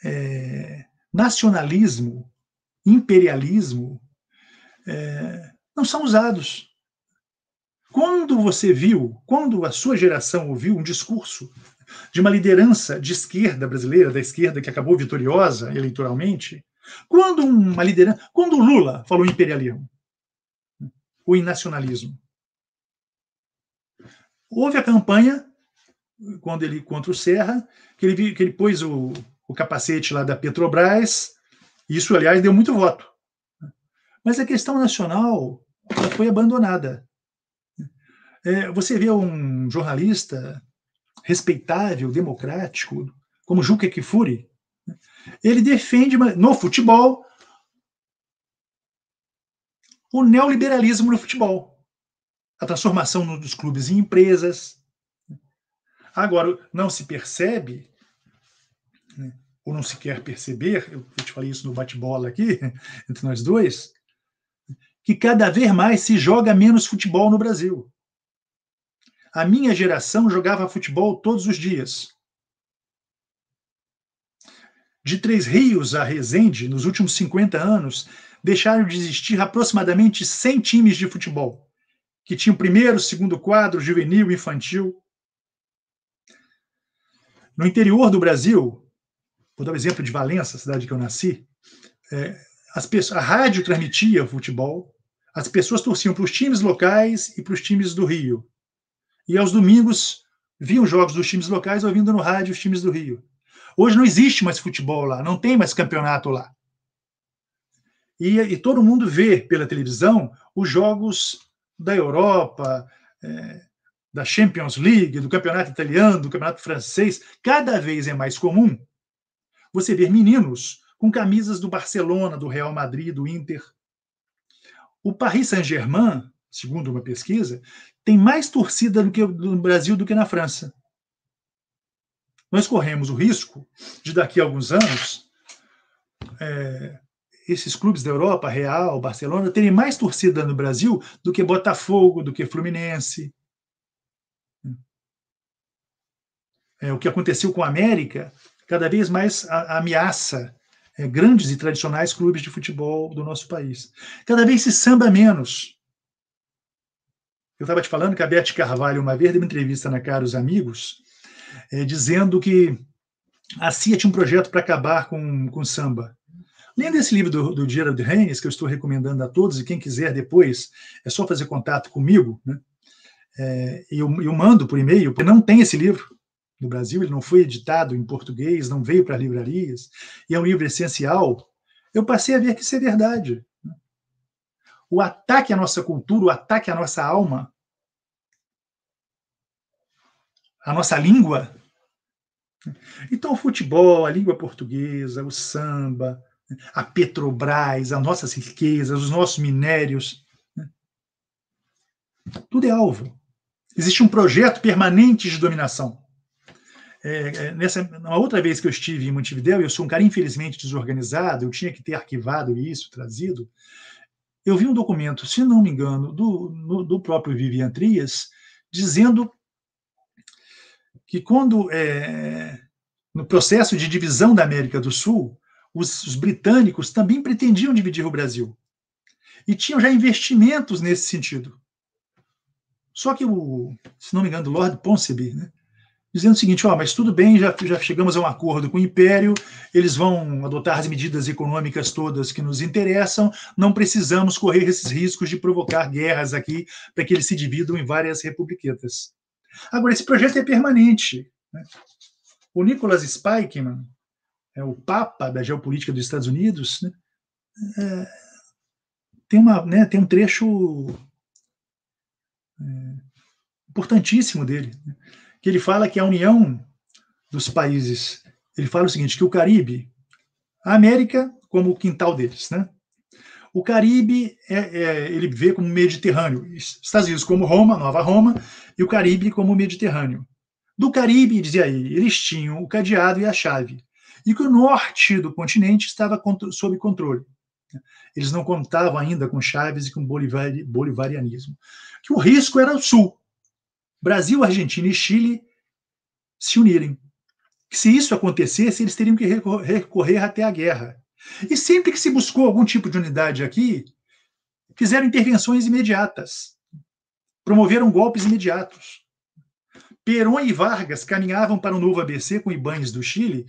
É, nacionalismo, imperialismo, é, não são usados. Quando você viu, quando a sua geração ouviu um discurso de uma liderança de esquerda brasileira, da esquerda que acabou vitoriosa eleitoralmente, quando uma liderança, quando o Lula falou imperialismo, o em nacionalismo. Houve a campanha, quando ele contra o Serra, que ele, que ele pôs o, o capacete lá da Petrobras, isso, aliás, deu muito voto. Mas a questão nacional foi abandonada. É, você vê um jornalista respeitável, democrático, como Juca Kifuri, né? ele defende no futebol o neoliberalismo no futebol, a transformação dos clubes em empresas. Agora, não se percebe, né, ou não se quer perceber, eu te falei isso no bate-bola aqui, entre nós dois, que cada vez mais se joga menos futebol no Brasil. A minha geração jogava futebol todos os dias. De Três Rios a Resende, nos últimos 50 anos, deixaram de existir aproximadamente 100 times de futebol, que tinham primeiro, segundo quadro, juvenil, infantil. No interior do Brasil, vou dar o um exemplo de Valença, cidade que eu nasci, é, as pessoas, a rádio transmitia futebol, as pessoas torciam para os times locais e para os times do Rio. E aos domingos viam jogos dos times locais ouvindo no rádio os times do Rio. Hoje não existe mais futebol lá, não tem mais campeonato lá. E, e todo mundo vê pela televisão os jogos da Europa, é, da Champions League, do campeonato italiano, do campeonato francês. Cada vez é mais comum você ver meninos com camisas do Barcelona, do Real Madrid, do Inter. O Paris Saint-Germain, segundo uma pesquisa, tem mais torcida do que no Brasil do que na França. Nós corremos o risco de daqui a alguns anos é, esses clubes da Europa, Real, Barcelona, terem mais torcida no Brasil do que Botafogo, do que Fluminense. É, o que aconteceu com a América, cada vez mais a, a ameaça é, grandes e tradicionais clubes de futebol do nosso país. Cada vez se samba menos. Eu estava te falando que a Beth Carvalho, uma vez, deu uma entrevista na Caros Amigos, é, dizendo que a CIA tinha um projeto para acabar com, com samba. Lendo esse livro do, do Gerald Haynes, que eu estou recomendando a todos, e quem quiser depois, é só fazer contato comigo, né? É, eu, eu mando por e-mail, porque não tem esse livro no Brasil, ele não foi editado em português, não veio para livrarias, e é um livro essencial. Eu passei a ver que isso é verdade. Né? O ataque à nossa cultura, o ataque à nossa alma, à nossa língua. Né? Então, o futebol, a língua portuguesa, o samba, a Petrobras, as nossas riquezas, os nossos minérios. Né? Tudo é alvo. Existe um projeto permanente de dominação. É, é nessa, uma outra vez que eu estive em Montevideo, eu sou um cara infelizmente desorganizado, eu tinha que ter arquivado isso, trazido. Eu vi um documento, se não me engano, do, no, do próprio Vivian Trias, dizendo que quando é, no processo de divisão da América do Sul, os, os britânicos também pretendiam dividir o Brasil. E tinham já investimentos nesse sentido. Só que o, se não me engano, o Lord Ponceby, né, dizendo o seguinte: ó, oh, mas tudo bem, já, já chegamos a um acordo com o Império, eles vão adotar as medidas econômicas todas que nos interessam, não precisamos correr esses riscos de provocar guerras aqui para que eles se dividam em várias republiquetas. Agora, esse projeto é permanente. Né? O Nicholas Spikeman, é o papa da geopolítica dos Estados Unidos, né, é, tem, uma, né, tem um trecho é, importantíssimo dele, né, que ele fala que a união dos países, ele fala o seguinte, que o Caribe, a América como o quintal deles, né? O Caribe é, é, ele vê como Mediterrâneo, Estados Unidos como Roma, Nova Roma, e o Caribe como Mediterrâneo. Do Caribe, dizia ele, eles tinham o cadeado e a chave e que o norte do continente estava sob controle. Eles não contavam ainda com Chaves e com bolivarianismo. Que o risco era o sul. Brasil, Argentina e Chile se unirem. Que se isso acontecesse, eles teriam que recorrer até a guerra. E sempre que se buscou algum tipo de unidade aqui, fizeram intervenções imediatas, promoveram golpes imediatos. Perón e Vargas caminhavam para o novo ABC com Ibanes do Chile,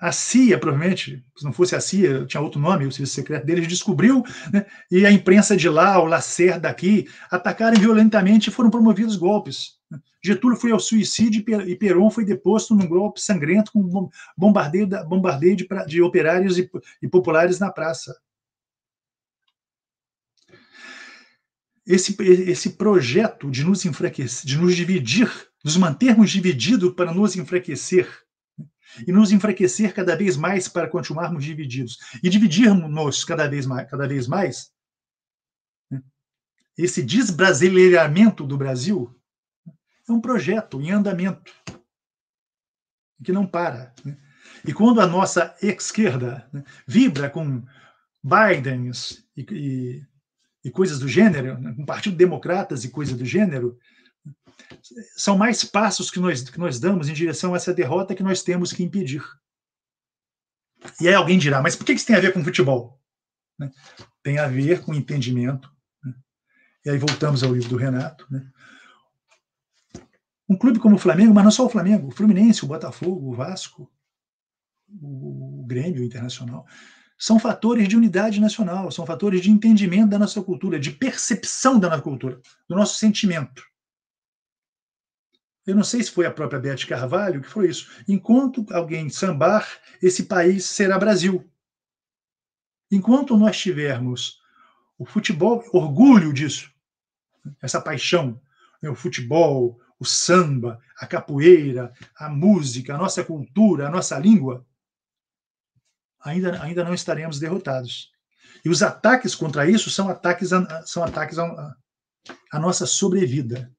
a CIA, provavelmente, se não fosse a CIA, tinha outro nome, o serviço secreto deles, descobriu, né, e a imprensa de lá, o Lacerda daqui, atacaram violentamente e foram promovidos golpes. Né. Getúlio foi ao suicídio e Perón foi deposto num golpe sangrento com bombardeio, bombardeio de, de operários e, e populares na praça. Esse, esse projeto de nos enfraquecer, de nos dividir, nos mantermos divididos para nos enfraquecer, e nos enfraquecer cada vez mais para continuarmos divididos. E dividirmos-nos cada vez mais, cada vez mais né? esse desbrasileiramento do Brasil né, é um projeto em andamento que não para. Né? E quando a nossa esquerda né, vibra com Bidens e, e, e coisas do gênero, né, com um Partido Democratas e coisas do gênero, são mais passos que nós, que nós damos em direção a essa derrota que nós temos que impedir. E aí alguém dirá, mas por que isso tem a ver com futebol? Né? Tem a ver com entendimento. Né? E aí voltamos ao livro do Renato. Né? Um clube como o Flamengo, mas não só o Flamengo, o Fluminense, o Botafogo, o Vasco, o, o Grêmio o Internacional, são fatores de unidade nacional, são fatores de entendimento da nossa cultura, de percepção da nossa cultura, do nosso sentimento. Eu não sei se foi a própria Beth Carvalho que foi isso. Enquanto alguém sambar, esse país será Brasil. Enquanto nós tivermos o futebol, orgulho disso, essa paixão, né, o futebol, o samba, a capoeira, a música, a nossa cultura, a nossa língua, ainda, ainda não estaremos derrotados. E os ataques contra isso são ataques, são ataques à nossa sobrevida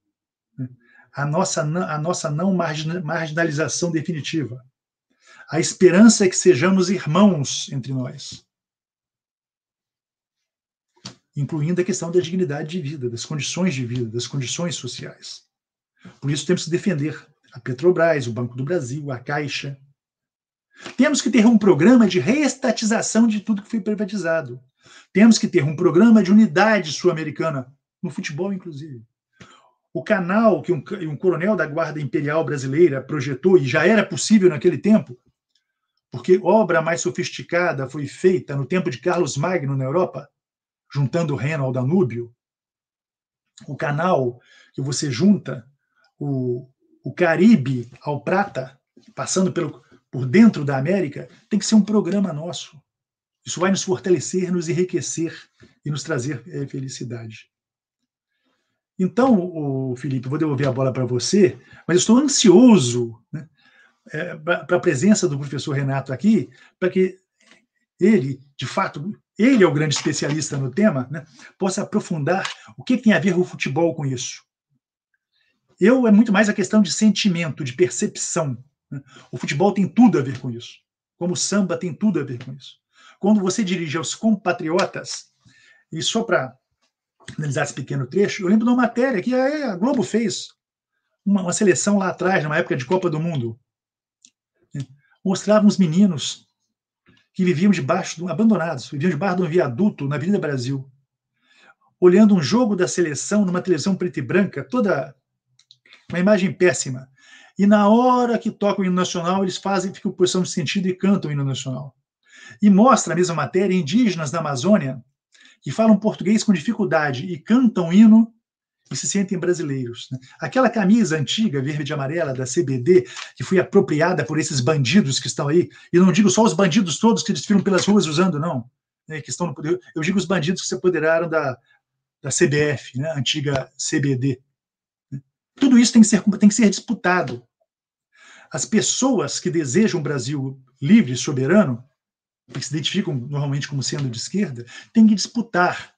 a nossa, a nossa não marginalização definitiva. A esperança é que sejamos irmãos entre nós, incluindo a questão da dignidade de vida, das condições de vida, das condições sociais. Por isso temos que defender a Petrobras, o Banco do Brasil, a Caixa. Temos que ter um programa de reestatização de tudo que foi privatizado. Temos que ter um programa de unidade sul-americana, no futebol, inclusive o canal que um, um, coronel da Guarda Imperial Brasileira projetou, e já era possível naquele tempo, porque obra mais sofisticada foi feita no tempo de Carlos Magno na Europa, juntando o Reno ao Danúbio, o canal que você junta o, o Caribe ao Prata, passando pelo, por dentro da América, tem que ser um programa nosso. Isso vai nos fortalecer, nos enriquecer e nos trazer é, felicidade. Então, o Felipe, vou devolver a bola para você, mas estou ansioso né, é, para a presença do professor Renato aqui, para que ele, de fato, ele é o grande especialista no tema, né, possa aprofundar o que tem a ver o futebol com isso. Eu é muito mais a questão de sentimento, de percepção. Né? O futebol tem tudo a ver com isso, como o samba tem tudo a ver com isso. Quando você dirige aos compatriotas, e só para analisar esse pequeno trecho, eu lembro de uma matéria que a Globo fez, uma, uma seleção lá atrás, numa época de Copa do Mundo. Né? Mostrava uns meninos que viviam debaixo, de, abandonados, viviam debaixo de um viaduto na Avenida Brasil, olhando um jogo da seleção numa televisão preta e branca, toda uma imagem péssima. E na hora que toca o hino nacional, eles fazem, ficam posição de sentido e cantam o hino nacional. E mostra a mesma matéria indígenas da Amazônia e falam português com dificuldade e cantam hino e se sentem brasileiros. Né? Aquela camisa antiga, verde e amarela, da CBD, que foi apropriada por esses bandidos que estão aí, e não digo só os bandidos todos que desfilam pelas ruas usando, não, né, que estão no poder, eu digo os bandidos que se apoderaram da, da CBF, né, antiga CBD. Né? Tudo isso tem que, ser, tem que ser disputado. As pessoas que desejam um Brasil livre e soberano que se identificam normalmente como sendo de esquerda, tem que disputar.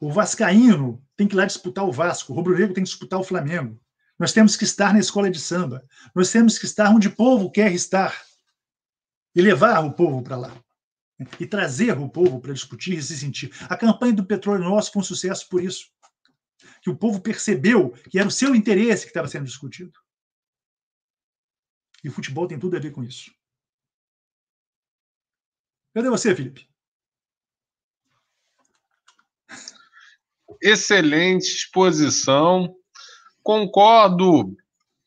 O Vascaíno tem que ir lá disputar o Vasco, o Rubro Negro tem que disputar o Flamengo. Nós temos que estar na escola de samba, nós temos que estar onde o povo quer estar e levar o povo para lá e trazer o povo para discutir e se sentir. A campanha do petróleo nosso foi um sucesso por isso, que o povo percebeu que era o seu interesse que estava sendo discutido. E o futebol tem tudo a ver com isso. Cadê você, Felipe? Excelente exposição. Concordo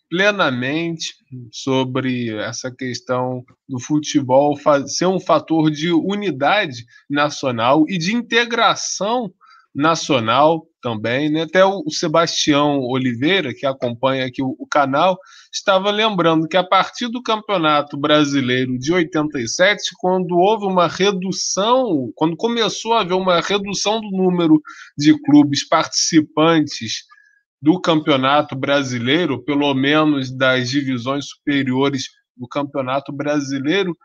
plenamente sobre essa questão do futebol ser um fator de unidade nacional e de integração nacional também. Né? Até o Sebastião Oliveira, que acompanha aqui o, o canal, estava lembrando que a partir do Campeonato Brasileiro de 87, quando houve uma redução, quando começou a haver uma redução do número de clubes participantes do Campeonato Brasileiro, pelo menos das divisões superiores do Campeonato Brasileiro,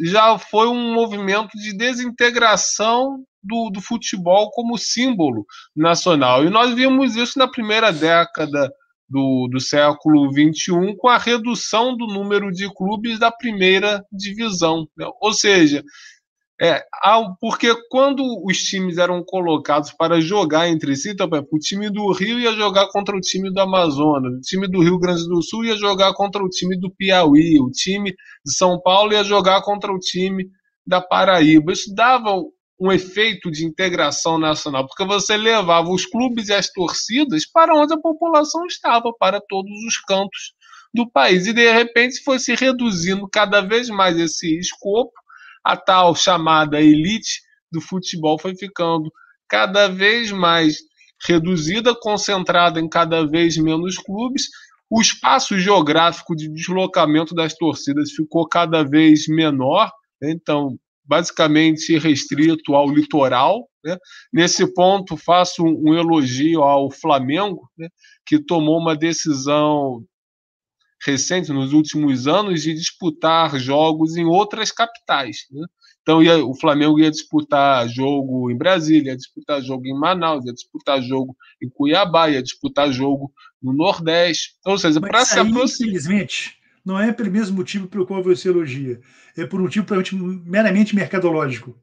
já foi um movimento de desintegração do, do futebol como símbolo nacional. E nós vimos isso na primeira década do, do século XXI com a redução do número de clubes da primeira divisão. Né? Ou seja, é, porque quando os times eram colocados para jogar entre si, então, o time do Rio ia jogar contra o time do Amazonas, o time do Rio Grande do Sul ia jogar contra o time do Piauí, o time de São Paulo ia jogar contra o time da Paraíba. Isso dava um efeito de integração nacional, porque você levava os clubes e as torcidas para onde a população estava, para todos os cantos do país. E de repente foi se reduzindo cada vez mais esse escopo, a tal chamada elite do futebol foi ficando cada vez mais reduzida, concentrada em cada vez menos clubes. O espaço geográfico de deslocamento das torcidas ficou cada vez menor. Então, basicamente restrito ao litoral. Né? Nesse ponto, faço um, um elogio ao Flamengo, né? que tomou uma decisão recente, nos últimos anos, de disputar jogos em outras capitais. Né? Então, ia, o Flamengo ia disputar jogo em Brasília, ia disputar jogo em Manaus, ia disputar jogo em Cuiabá, ia disputar jogo no Nordeste. Então, ou seja, para se aproximar. Infelizmente, não é pelo mesmo motivo pelo qual você elogia, é por um motivo meramente mercadológico.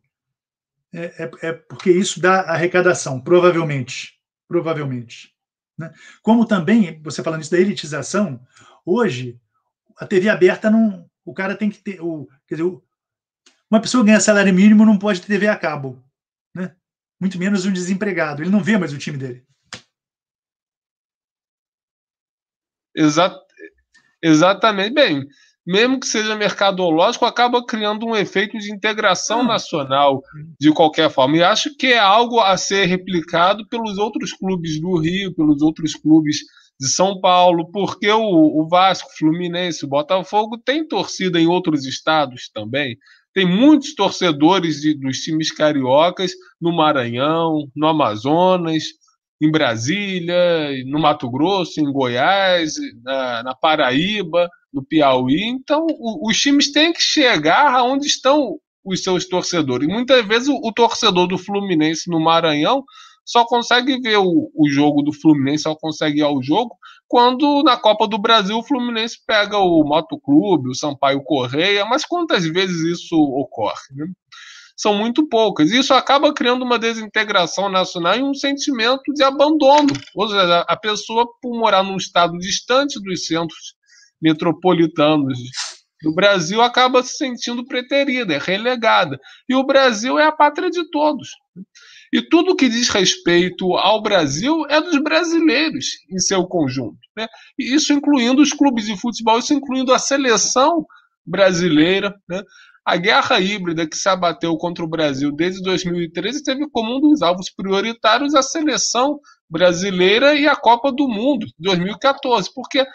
É, é, é, porque isso dá arrecadação, provavelmente. Provavelmente. Né? Como também, você falando isso da elitização, hoje, a TV aberta não. O cara tem que ter. O, quer dizer, uma pessoa ganha salário mínimo não pode ter TV a cabo. Né? Muito menos um desempregado. Ele não vê mais o time dele. Exato. Exatamente. Bem, mesmo que seja mercadológico, acaba criando um efeito de integração hum. nacional, de qualquer forma. E acho que é algo a ser replicado pelos outros clubes do Rio, pelos outros clubes de São Paulo, porque o, o Vasco, Fluminense, o Botafogo tem torcida em outros estados também. Tem muitos torcedores de, dos times cariocas no Maranhão, no Amazonas, em Brasília, no Mato Grosso, em Goiás, na, na Paraíba, no Piauí. Então, o, os times têm que chegar aonde estão os seus torcedores. E muitas vezes o, o torcedor do Fluminense no Maranhão só consegue ver o, o jogo do Fluminense, só consegue ir ao jogo quando na Copa do Brasil o Fluminense pega o Moto Clube, o Sampaio Correia, mas quantas vezes isso ocorre? Né? são muito poucas. Isso acaba criando uma desintegração nacional e um sentimento de abandono. Ou seja, a pessoa, por morar num estado distante dos centros metropolitanos do Brasil, acaba se sentindo preterida, é relegada. E o Brasil é a pátria de todos. E tudo que diz respeito ao Brasil é dos brasileiros em seu conjunto. Né? Isso incluindo os clubes de futebol, isso incluindo a seleção brasileira, né? A guerra híbrida que se abateu contra o Brasil desde 2013 teve como um dos alvos prioritários a seleção brasileira e a Copa do Mundo de 2014, porque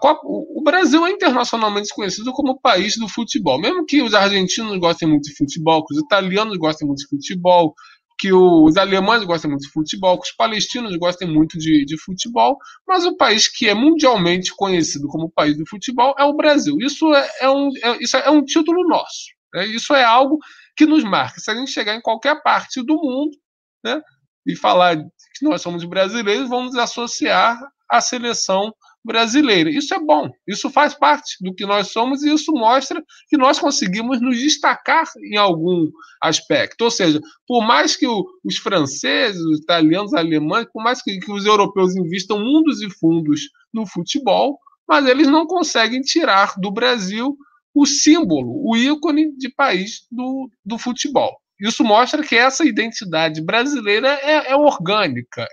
Copa, o Brasil é internacionalmente conhecido como o país do futebol. Mesmo que os argentinos gostem muito de futebol, que os italianos gostem muito de futebol, que os alemães gostam muito de futebol, que os palestinos gostam muito de, de, futebol, mas o país que é mundialmente conhecido como país do futebol é o Brasil. Isso é, é um, é, isso é um título nosso. Né? Isso é algo que nos marca. Se a gente chegar em qualquer parte do mundo né, e falar que nós somos brasileiros, vamos associar a seleção brasileira Isso é bom, isso faz parte do que nós somos e isso mostra que nós conseguimos nos destacar em algum aspecto. Ou seja, por mais que o, os franceses, os italianos, os alemães, por mais que, que os europeus investam mundos e fundos no futebol, mas eles não conseguem tirar do Brasil o símbolo, o ícone de país do, do futebol. Isso mostra que essa identidade brasileira é, é orgânica,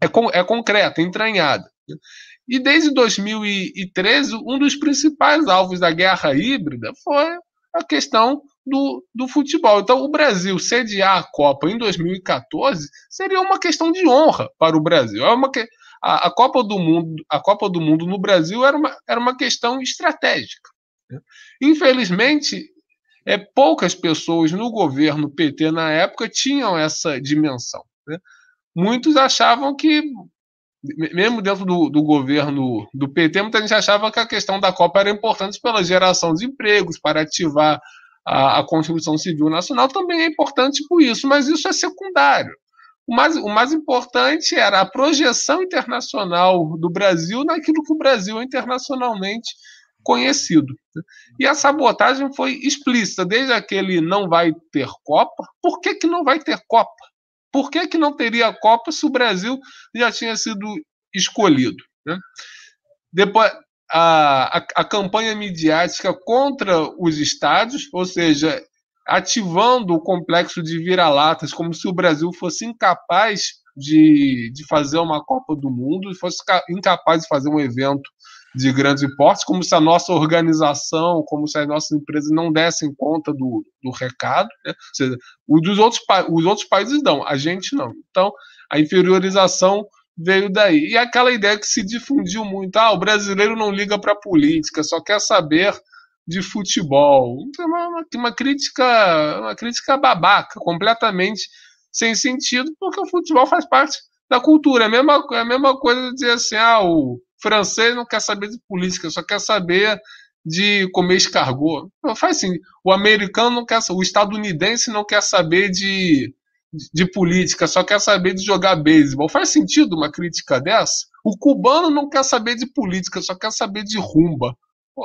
é, con, é concreta, entranhada. E desde 2013, um dos principais alvos da guerra híbrida foi a questão do, do futebol. Então, o Brasil sediar a Copa em 2014 seria uma questão de honra para o Brasil. É uma que, a, a, Copa do Mundo, a Copa do Mundo no Brasil era uma, era uma questão estratégica. Infelizmente, é, poucas pessoas no governo PT na época tinham essa dimensão. Né? Muitos achavam que mesmo dentro do, do, governo do PT, muita gente achava que a questão da Copa era importante pela geração de empregos, para ativar a, a construção civil nacional, também é importante por isso, mas isso é secundário. O mais, o mais importante era a projeção internacional do Brasil naquilo que o Brasil é internacionalmente conhecido. Né? E a sabotagem foi explícita, desde aquele não vai ter Copa. Por que, que não vai ter Copa? Por que, que não teria a Copa se o Brasil já tinha sido escolhido? Né? Depois, a, a, a campanha midiática contra os estádios, ou seja, ativando o complexo de vira-latas, como se o Brasil fosse incapaz de, de fazer uma Copa do Mundo e fosse incapaz de fazer um evento de grande porte, como se a nossa organização, como se as nossas empresas não dessem conta do, do recado. Né? Ou seja, os, dos outros, os outros países dão, a gente não. Então, a inferiorização veio daí. E aquela ideia que se difundiu muito: ah, o brasileiro não liga para a política, só quer saber de futebol. Então, é uma, uma, uma, crítica uma crítica babaca, completamente sem sentido, porque o futebol faz parte da cultura. É a mesma, é a mesma coisa de dizer assim, ah, o francês não quer saber de política, só quer saber de comer escargot. Não faz assim. O americano não quer, o estadunidense não quer saber de, de, de política, só quer saber de jogar beisebol. Faz sentido uma crítica dessa? O cubano não quer saber de política, só quer saber de rumba. Pô,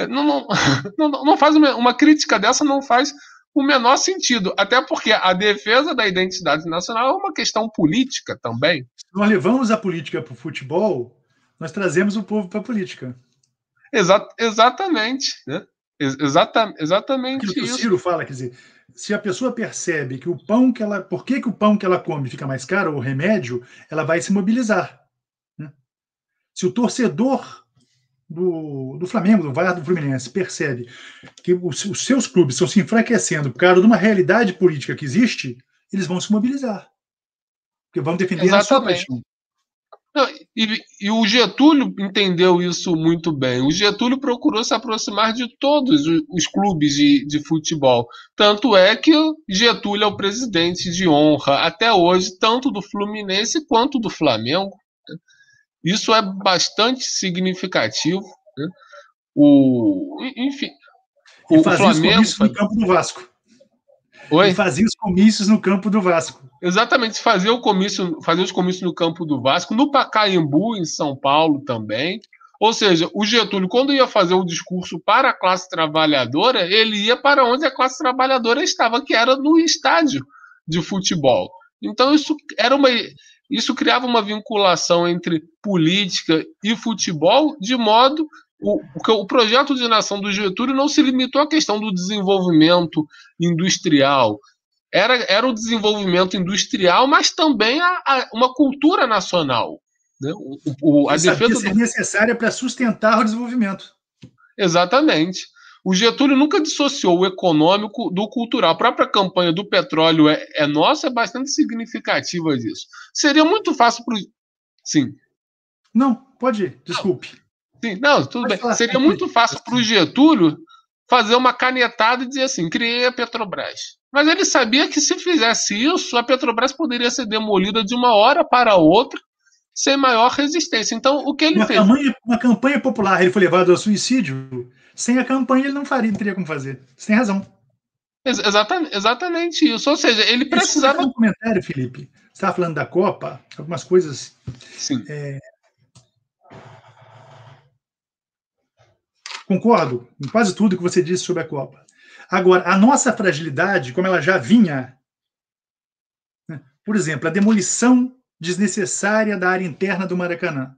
é, não, não, não, não faz uma, uma crítica dessa não faz o menor sentido, até porque a defesa da identidade nacional é uma questão política também. Se nós levamos a política para o futebol, nós trazemos o povo para a política. Exa exatamente, né? Ex exata exatamente Aquilo isso. que o Ciro fala, quer dizer, se a pessoa percebe que o pão que ela. Por que, que o pão que ela come fica mais caro, o remédio, ela vai se mobilizar. Né? Se o torcedor do, do Flamengo, do Vaiar do Fluminense, percebe que os, os seus clubes estão se enfraquecendo por causa de uma realidade política que existe, eles vão se mobilizar. Porque vão defender Exatamente. a sua paixão. Não, e, e, o Getúlio entendeu isso muito bem. O Getúlio procurou se aproximar de todos os, os clubes de, de, futebol. Tanto é que Getúlio é o presidente de honra até hoje, tanto do Fluminense quanto do Flamengo. Isso é bastante significativo. Né? O, enfim, o, fazia Flamengo. Os no campo do Vasco. Oi? E fazia os comícios no campo do Vasco. Exatamente, fazer, o comício, fazer os comícios no campo do Vasco, no Pacaembu, em São Paulo também. Ou seja, o Getúlio, quando ia fazer o discurso para a classe trabalhadora, ele ia para onde a classe trabalhadora estava, que era no estádio de futebol. Então, isso era uma isso criava uma vinculação entre política e futebol, de modo o, o projeto de nação do Getúlio não se limitou à questão do desenvolvimento industrial. Era, era o desenvolvimento industrial, mas também a, a uma cultura nacional. Né? O, o, a defesa ser do... necessária para sustentar o desenvolvimento. Exatamente. O Getúlio nunca dissociou o econômico do cultural. A própria campanha do petróleo é, é nossa é bastante significativa disso. Seria muito fácil para Sim. Não, pode ir, desculpe. Não, sim, não, tudo pode bem. Falar. Seria muito fácil para o Getúlio fazer uma canetada e dizer assim: criei a Petrobras. Mas ele sabia que se fizesse isso, a Petrobras poderia ser demolida de uma hora para outra sem maior resistência. Então, o que ele uma fez? Campanha, uma campanha popular, ele foi levado ao suicídio sem a campanha ele não faria, teria como fazer. Você tem razão. Ex exatamente, exatamente isso. Ou seja, ele é precisava. Um comentário, Felipe. Você estava falando da Copa, algumas coisas. Sim. É... Concordo em quase tudo que você disse sobre a Copa. Agora, a nossa fragilidade, como ela já vinha, né? por exemplo, a demolição desnecessária da área interna do Maracanã,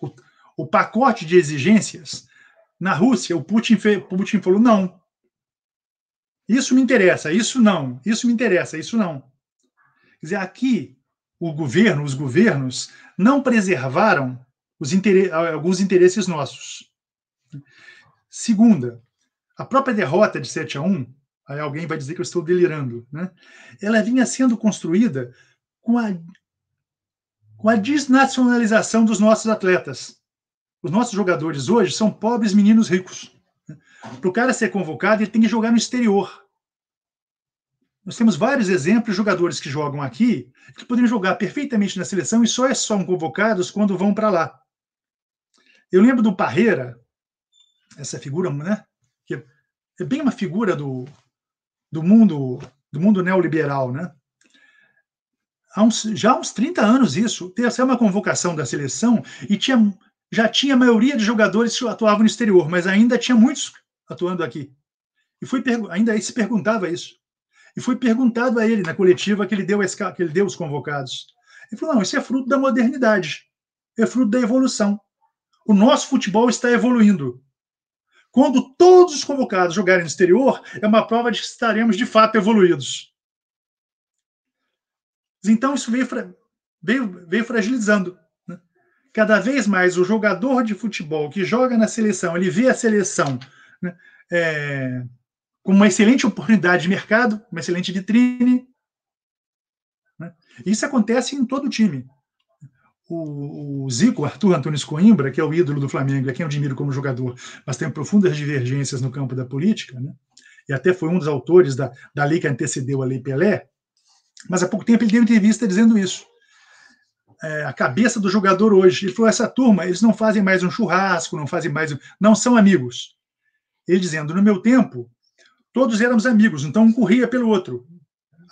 o, o pacote de exigências na Rússia, o Putin, Putin falou: não. Isso me interessa, isso não, isso me interessa, isso não. Quer dizer, aqui o governo, os governos, não preservaram inter... alguns interesses nossos. Segunda, a própria derrota de 7 a 1, aí alguém vai dizer que eu estou delirando, né? ela vinha sendo construída com a, com a desnacionalização dos nossos atletas. Os nossos jogadores hoje são pobres meninos ricos. Para o cara ser convocado, ele tem que jogar no exterior. Nós temos vários exemplos de jogadores que jogam aqui, que poderiam jogar perfeitamente na seleção e só são convocados quando vão para lá. Eu lembro do Parreira, essa figura, né? Que é bem uma figura do, do mundo do mundo neoliberal, né? Há uns, já há uns 30 anos isso, teve uma convocação da seleção e tinha já tinha a maioria de jogadores que atuavam no exterior, mas ainda tinha muitos atuando aqui. E fui ainda se perguntava isso. E foi perguntado a ele na coletiva que ele deu, que ele deu os convocados. Ele falou: não, isso é fruto da modernidade, é fruto da evolução. O nosso futebol está evoluindo. Quando todos os convocados jogarem no exterior, é uma prova de que estaremos de fato evoluídos. Então isso veio, veio, veio fragilizando cada vez mais o jogador de futebol que joga na seleção, ele vê a seleção né, é, com uma excelente oportunidade de mercado, uma excelente vitrine. Né? Isso acontece em todo o time. O, o Zico, Arthur Antunes Coimbra, que é o ídolo do Flamengo, é quem eu admiro como jogador, mas tem profundas divergências no campo da política, né? e até foi um dos autores da, da lei que antecedeu a Lei Pelé, mas há pouco tempo ele deu entrevista dizendo isso é, a cabeça do jogador hoje. Ele falou: essa turma, eles não fazem mais um churrasco, não fazem mais. não são amigos. Ele dizendo: no meu tempo, todos éramos amigos, então um corria pelo outro.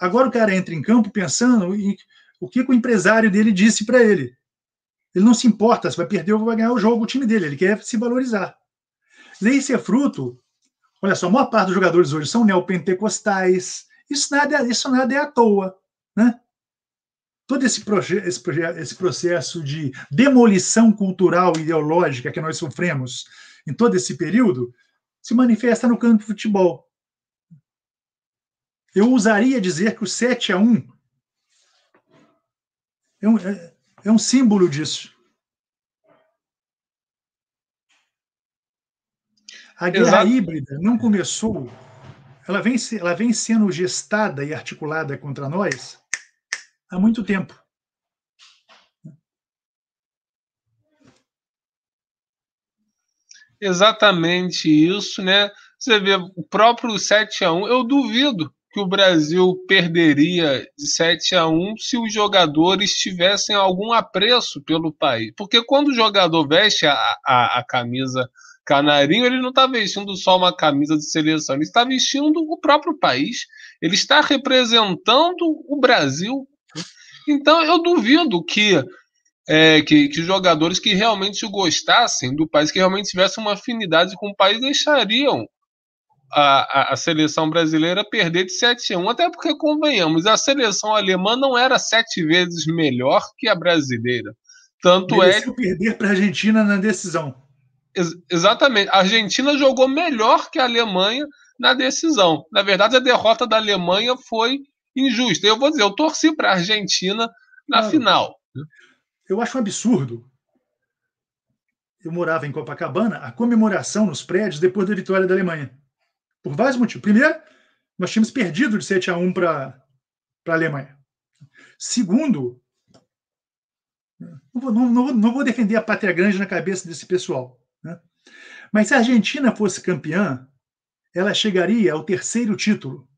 Agora o cara entra em campo pensando em o que, que o empresário dele disse para ele. Ele não se importa se vai perder ou vai ganhar o jogo, o time dele, ele quer se valorizar. Isso é fruto. Olha só, a maior parte dos jogadores hoje são neopentecostais. Isso nada, é, isso nada é à toa. Né? todo esse, proje esse, proje esse processo de demolição cultural e ideológica que nós sofremos em todo esse período se manifesta no campo do futebol. Eu ousaria dizer que o 7 a 1 é um, é, é um símbolo disso. A guerra Exato. híbrida não começou, ela vem, ela vem sendo gestada e articulada contra nós há muito tempo. Exatamente isso, né? Você vê o próprio 7 a 1, eu duvido que o Brasil perderia de 7 a 1 se os jogadores tivessem algum apreço pelo país. Porque quando o jogador veste a, a, a camisa canarinho, ele não está vestindo só uma camisa de seleção, ele está vestindo o próprio país, ele está representando o Brasil então eu duvido que, é, que, que jogadores que realmente gostassem do país, que realmente tivessem uma afinidade com o país, deixariam a, a, a seleção brasileira perder de 7 a 1. Até porque, convenhamos, a seleção alemã não era sete vezes melhor que a brasileira. Tanto é Mereceu é. perder para a Argentina na decisão. Ex exatamente. A Argentina jogou melhor que a Alemanha na decisão. Na verdade, a derrota da Alemanha foi injusta. Eu vou dizer, eu torci para a Argentina na claro. final. Eu acho um absurdo. Eu morava em Copacabana, a comemoração nos prédios depois da vitória da Alemanha. Por vários motivos. Primeiro, nós tínhamos perdido de 7 a 1 para a Alemanha. Segundo, não vou, não, não vou, defender a pátria grande na cabeça desse pessoal. Né? Mas se a Argentina fosse campeã, ela chegaria ao terceiro título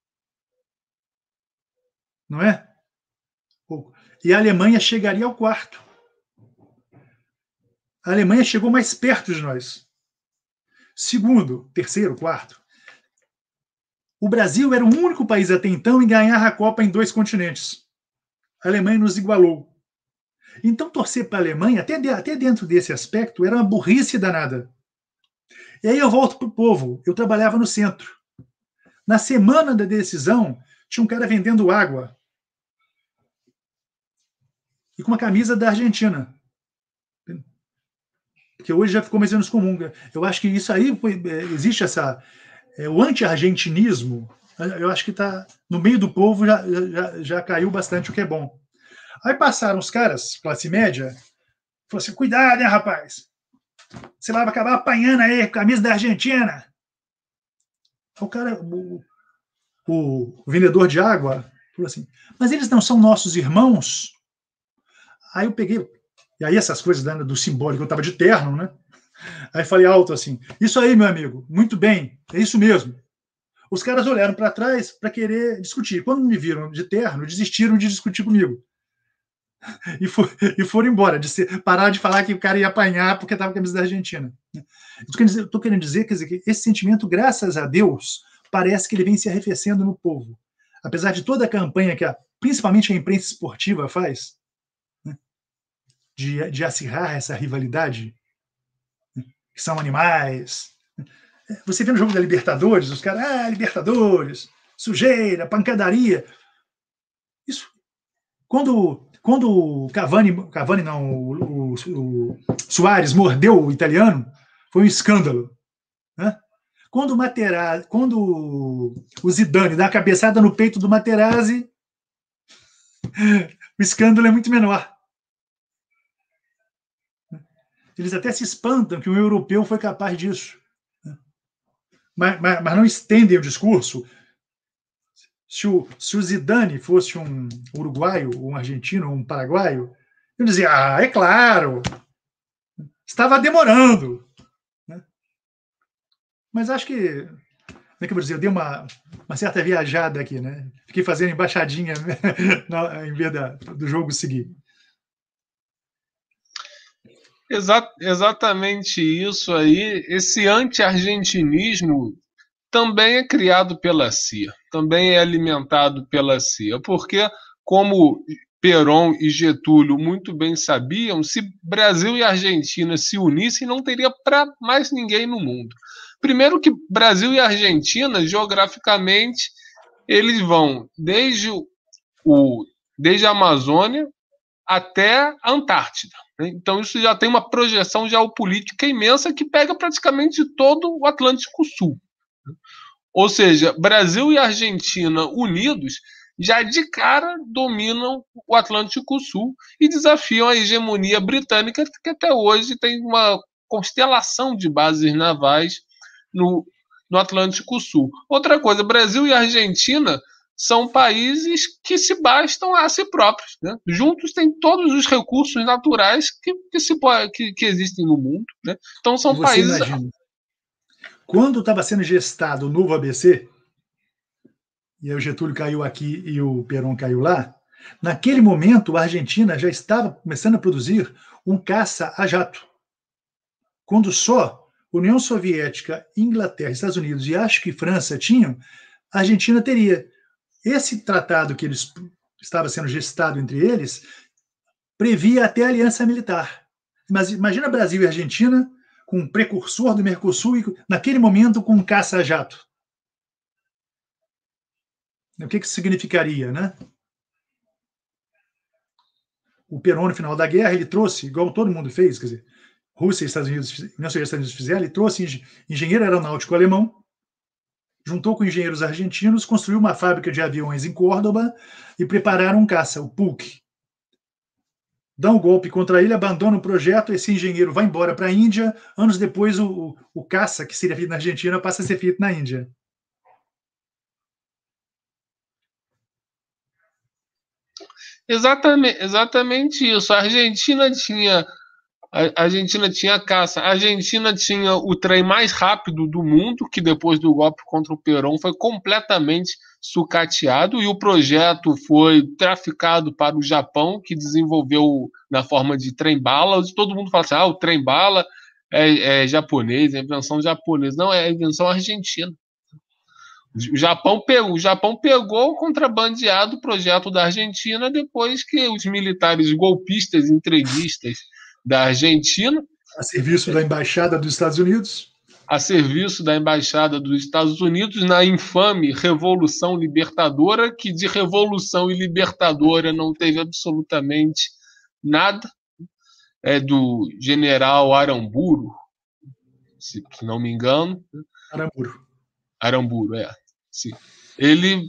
não é? E a Alemanha chegaria ao quarto. A Alemanha chegou mais perto de nós. Segundo, terceiro, quarto. O Brasil era o único país até então em ganhar a Copa em dois continentes. A Alemanha nos igualou. Então, torcer para a Alemanha, até, de, até dentro desse aspecto, era uma burrice danada. E aí eu volto para o povo. Eu trabalhava no centro. Na semana da decisão, tinha um cara vendendo água. E com uma camisa da Argentina. Que hoje já ficou mais ou menos comum. Né? Eu acho que isso aí foi, é, existe essa. É, o anti-argentinismo, eu acho que está. No meio do povo já, já, já caiu bastante, o que é bom. Aí passaram os caras, classe média, falou assim: cuidado, né, rapaz? Você vai acabar apanhando aí, camisa da Argentina. O cara, o o vendedor de água falou assim: Mas eles não são nossos irmãos? Aí eu peguei, e aí essas coisas né, do simbólico, eu estava de terno, né? Aí falei alto assim: Isso aí, meu amigo, muito bem, é isso mesmo. Os caras olharam para trás para querer discutir. Quando me viram de terno, desistiram de discutir comigo. E, for, e foram embora, de ser, parar de falar que o cara ia apanhar porque estava com a camisa da Argentina. Né? Estou querendo dizer, quer dizer que esse sentimento, graças a Deus, parece que ele vem se arrefecendo no povo. Apesar de toda a campanha que a, principalmente a imprensa esportiva faz, né, de, de acirrar essa rivalidade, né, que são animais. Né. Você vê no jogo da Libertadores, os caras, ah, Libertadores, sujeira, pancadaria. Isso. Quando, quando o Cavani, Cavani não, o, o, o Soares mordeu o italiano, foi um escândalo. Né? Quando o Materazzi, quando o Zidane dá a cabeçada no peito do Materazzi, o escândalo é muito menor. Eles até se espantam que um europeu foi capaz disso. Mas, mas, mas não estendem o discurso. Se o, se o Zidane fosse um uruguaio, um argentino, um paraguaio, eu dizia, ah, é claro, estava demorando. Mas acho que, como é que eu vou dizer, eu dei uma, uma certa viajada aqui, né? Fiquei fazendo embaixadinha né, em vez da, do jogo seguir. Exa exatamente isso aí. Esse anti-argentinismo também é criado pela CIA, também é alimentado pela CIA, porque, como Perón e Getúlio muito bem sabiam, se Brasil e Argentina se unissem, não teria para mais ninguém no mundo. Primeiro que Brasil e Argentina, geograficamente, eles vão desde, o, desde a Amazônia até a Antártida. Né? Então, isso já tem uma projeção geopolítica imensa que pega praticamente todo o Atlântico Sul. Né? Ou seja, Brasil e Argentina unidos já de cara dominam o Atlântico Sul e desafiam a hegemonia britânica, que até hoje tem uma constelação de bases navais no, no Atlântico Sul. Outra coisa, Brasil e Argentina são países que se bastam a si próprios. Né? Juntos têm todos os recursos naturais que, que, se, que, que existem no mundo. Né? Então são países. Imagina, quando estava sendo gestado o novo ABC, e aí o Getúlio caiu aqui e o Peron caiu lá, naquele momento a Argentina já estava começando a produzir um caça a jato. Quando só União Soviética, Inglaterra, Estados Unidos e acho que França tinham, a Argentina teria. Esse tratado que eles estava sendo gestado entre eles previa até aliança militar. Mas imagina Brasil e Argentina com um precursor do Mercosul e naquele momento com um caça-jato. O que, que isso significaria, né? O Perón, no final da guerra, ele trouxe, igual todo mundo fez, quer dizer, Rússia e Estados Unidos, União e Estados Unidos fizeram, ele trouxe engenheiro aeronáutico alemão, juntou com engenheiros argentinos, construiu uma fábrica de aviões em Córdoba e prepararam um caça, o Puc. Dá um golpe contra ele, abandona o projeto, esse engenheiro vai embora para a Índia, anos depois o, o, o caça, que seria feito na Argentina, passa a ser feito na Índia. Exatamente, exatamente isso. A Argentina tinha a Argentina tinha caça. A Argentina tinha o trem mais rápido do mundo, que depois do golpe contra o Perón foi completamente sucateado e o projeto foi traficado para o Japão, que desenvolveu na forma de trem-bala. Todo mundo fala assim: ah, o trem-bala é, é, japonês, é invenção japonesa. Não, é invenção argentina. O Japão pegou, o Japão pegou contrabandeado o projeto da Argentina depois que os militares golpistas, entreguistas da Argentina. A serviço da Embaixada dos Estados Unidos. A serviço da Embaixada dos Estados Unidos na infame Revolução Libertadora, que de revolução e libertadora não teve absolutamente nada. É do general Aramburo, se não me engano. Aramburo. Aramburo, é. Sim. Ele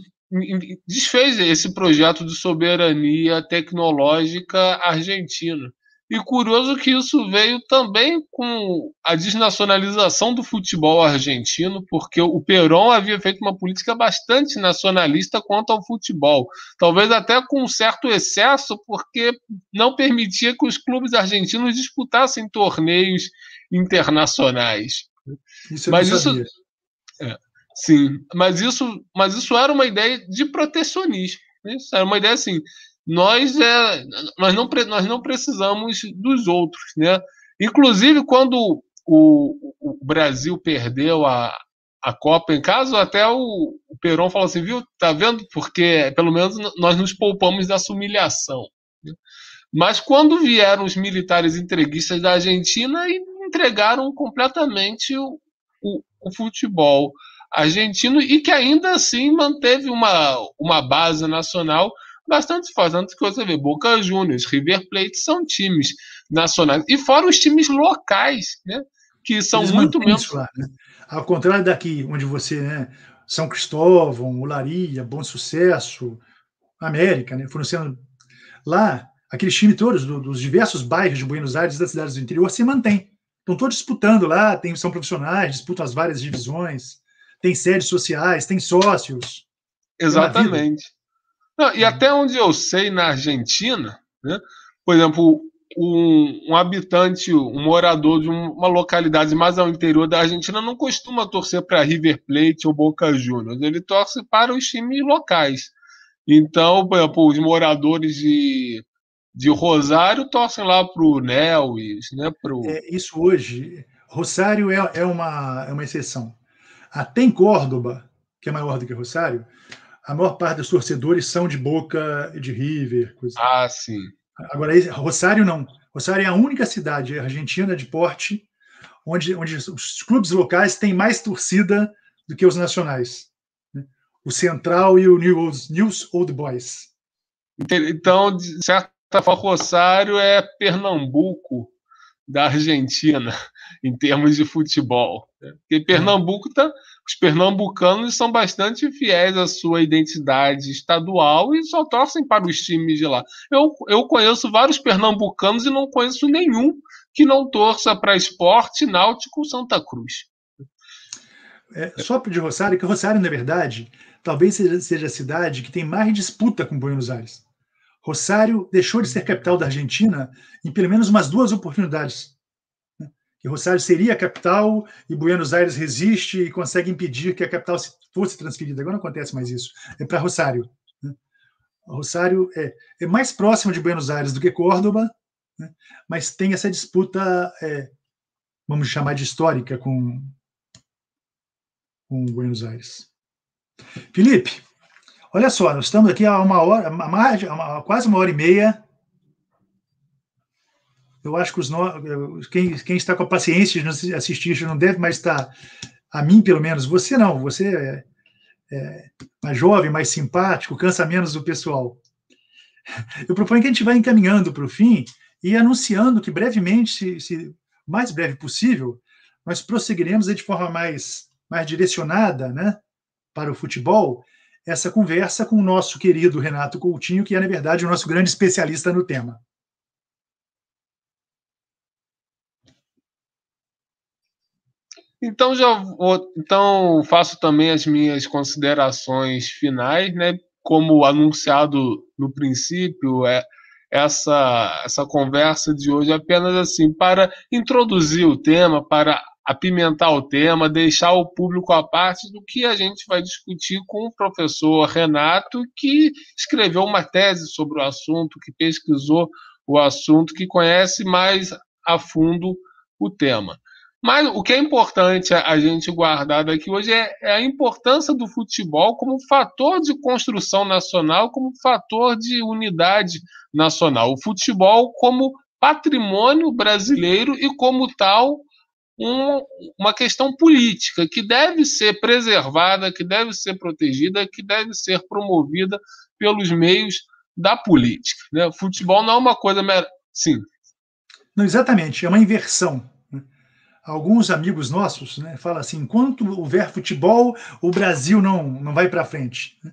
desfez esse projeto de soberania tecnológica argentina. E curioso que isso veio também com a desnacionalização do futebol argentino, porque o Perón havia feito uma política bastante nacionalista quanto ao futebol. Talvez até com um certo excesso, porque não permitia que os clubes argentinos disputassem torneios internacionais. Isso Mas isso. É, sim, mas isso, mas isso era uma ideia de protecionismo. Né? Isso era uma ideia assim nós, é, nós, não, nós não precisamos dos outros. Né? Inclusive, quando o, o Brasil perdeu a, a Copa em casa, até o, o Peron falou assim, viu, tá vendo? Porque pelo menos nós nos poupamos dessa humilhação. Né? Mas quando vieram os militares entreguistas da Argentina e entregaram completamente o, o, o, futebol argentino e que ainda assim manteve uma, uma base nacional bastante fácil. Antes que você vê, Boca Juniors, River Plate são times nacionais. E fora os times locais, né? Que são Eles muito menos. Lá, né? Ao contrário daqui, onde você, né? São Cristóvão, Olaria, Bom Sucesso, América, né? Foram sendo. Lá, aqueles times todos, do, dos diversos bairros de Buenos Aires, das cidades do interior, se mantém. Estão todos disputando lá, tem, são profissionais, disputam as várias divisões, tem sedes sociais, tem sócios. Exatamente. Não, e até onde eu sei, na Argentina, né, por exemplo, um, um, habitante, um morador de uma localidade mais ao interior da Argentina não costuma torcer para River Plate ou Boca Juniors, ele torce para os times locais. Então, por exemplo, os moradores de, de Rosário torcem lá para o Nelwis. né? Pro... É, isso hoje, Rosário é, é, uma, é uma exceção. Até em Córdoba, que é maior do que Rosário, a maior parte dos torcedores são de Boca e de River. Coisa. Ah, sim. Agora, Rosário não. Rosário é a única cidade argentina de porte onde, onde os clubes locais têm mais torcida do que os nacionais. Né? O Central e o News, News Old Boys. Então, de certa forma, Rosário é Pernambuco da Argentina em termos de futebol. Né? Porque Pernambuco está os pernambucanos são bastante fiéis à sua identidade estadual e só torcem para os times de lá. Eu, eu conheço vários pernambucanos e não conheço nenhum que não torça para esporte, náutico Santa Cruz. É, só pedir Rosário, que Rosário, na verdade, talvez seja, seja a cidade que tem mais disputa com Buenos Aires. Rosário deixou de ser capital da Argentina em pelo menos umas duas oportunidades. E Rosário seria a capital, e Buenos Aires resiste e consegue impedir que a capital fosse transferida. Agora não acontece mais isso. É para Rosário. Né? Rosário é, é, mais próximo de Buenos Aires do que Córdoba, né? mas tem essa disputa, é, vamos chamar de histórica, com, com Buenos Aires. Felipe, olha só, nós estamos aqui há uma hora, há quase uma hora e meia eu acho que os no... quem, quem está com a paciência de assistir isso não deve mais estar, a mim pelo menos, você não, você é, é mais jovem, mais simpático, cansa menos do pessoal. Eu proponho que a gente vá encaminhando para o fim e anunciando que brevemente, se, se mais breve possível, nós prosseguiremos de forma mais, mais direcionada né, para o futebol essa conversa com o nosso querido Renato Coutinho, que é, na verdade, o nosso grande especialista no tema. Então já vou, então faço também as minhas considerações finais, né? Como anunciado no princípio, é essa essa conversa de hoje é apenas assim para introduzir o tema, para apimentar o tema, deixar o público à parte do que a gente vai discutir com o professor Renato, que escreveu uma tese sobre o assunto, que pesquisou o assunto, que conhece mais a fundo o tema. Mas o que é importante a gente guardar daqui hoje é, é a importância do futebol como fator de construção nacional, como fator de unidade nacional. O futebol como patrimônio brasileiro e, como tal, um, uma questão política que deve ser preservada, que deve ser protegida, que deve ser promovida pelos meios da política. Né? Futebol não é uma coisa mera. Sim. Não, exatamente, é uma inversão alguns amigos nossos né, falam assim: enquanto houver futebol, o Brasil não, não vai para frente. Né.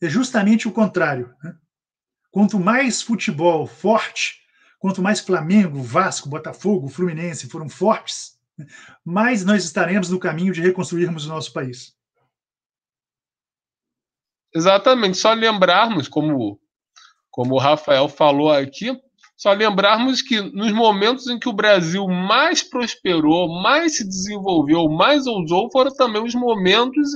É justamente o contrário. Né? Quanto mais futebol forte, quanto mais Flamengo, Vasco, Botafogo, Fluminense foram fortes, né, mais nós estaremos no caminho de reconstruirmos o nosso país. Exatamente. Só lembrarmos, como, como o Rafael falou aqui, só lembrarmos que nos momentos em que o Brasil mais prosperou, mais se desenvolveu, mais ousou, foram também os momentos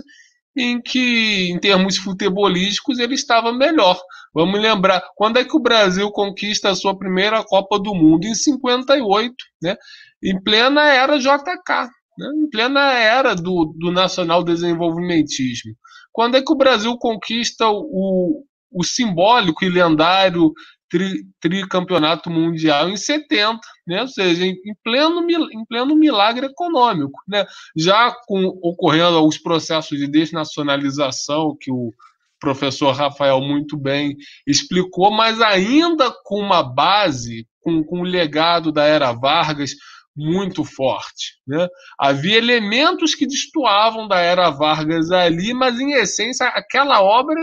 em que, em termos futebolísticos, ele estava melhor. Vamos lembrar, quando é que o Brasil conquista a sua primeira Copa do Mundo? Em 58, né? em plena era JK, né? em plena era do, do nacional desenvolvimentismo. Quando é que o Brasil conquista o, o simbólico e lendário tri, tricampeonato mundial em 70, né? ou seja, em, em, pleno, em pleno milagre econômico. Né? Já com, ocorrendo alguns processos de desnacionalização que o professor Rafael muito bem explicou, mas ainda com uma base, com, com o legado da era Vargas, muito forte. Né? Havia elementos que destoavam da era Vargas ali, mas em essência aquela obra,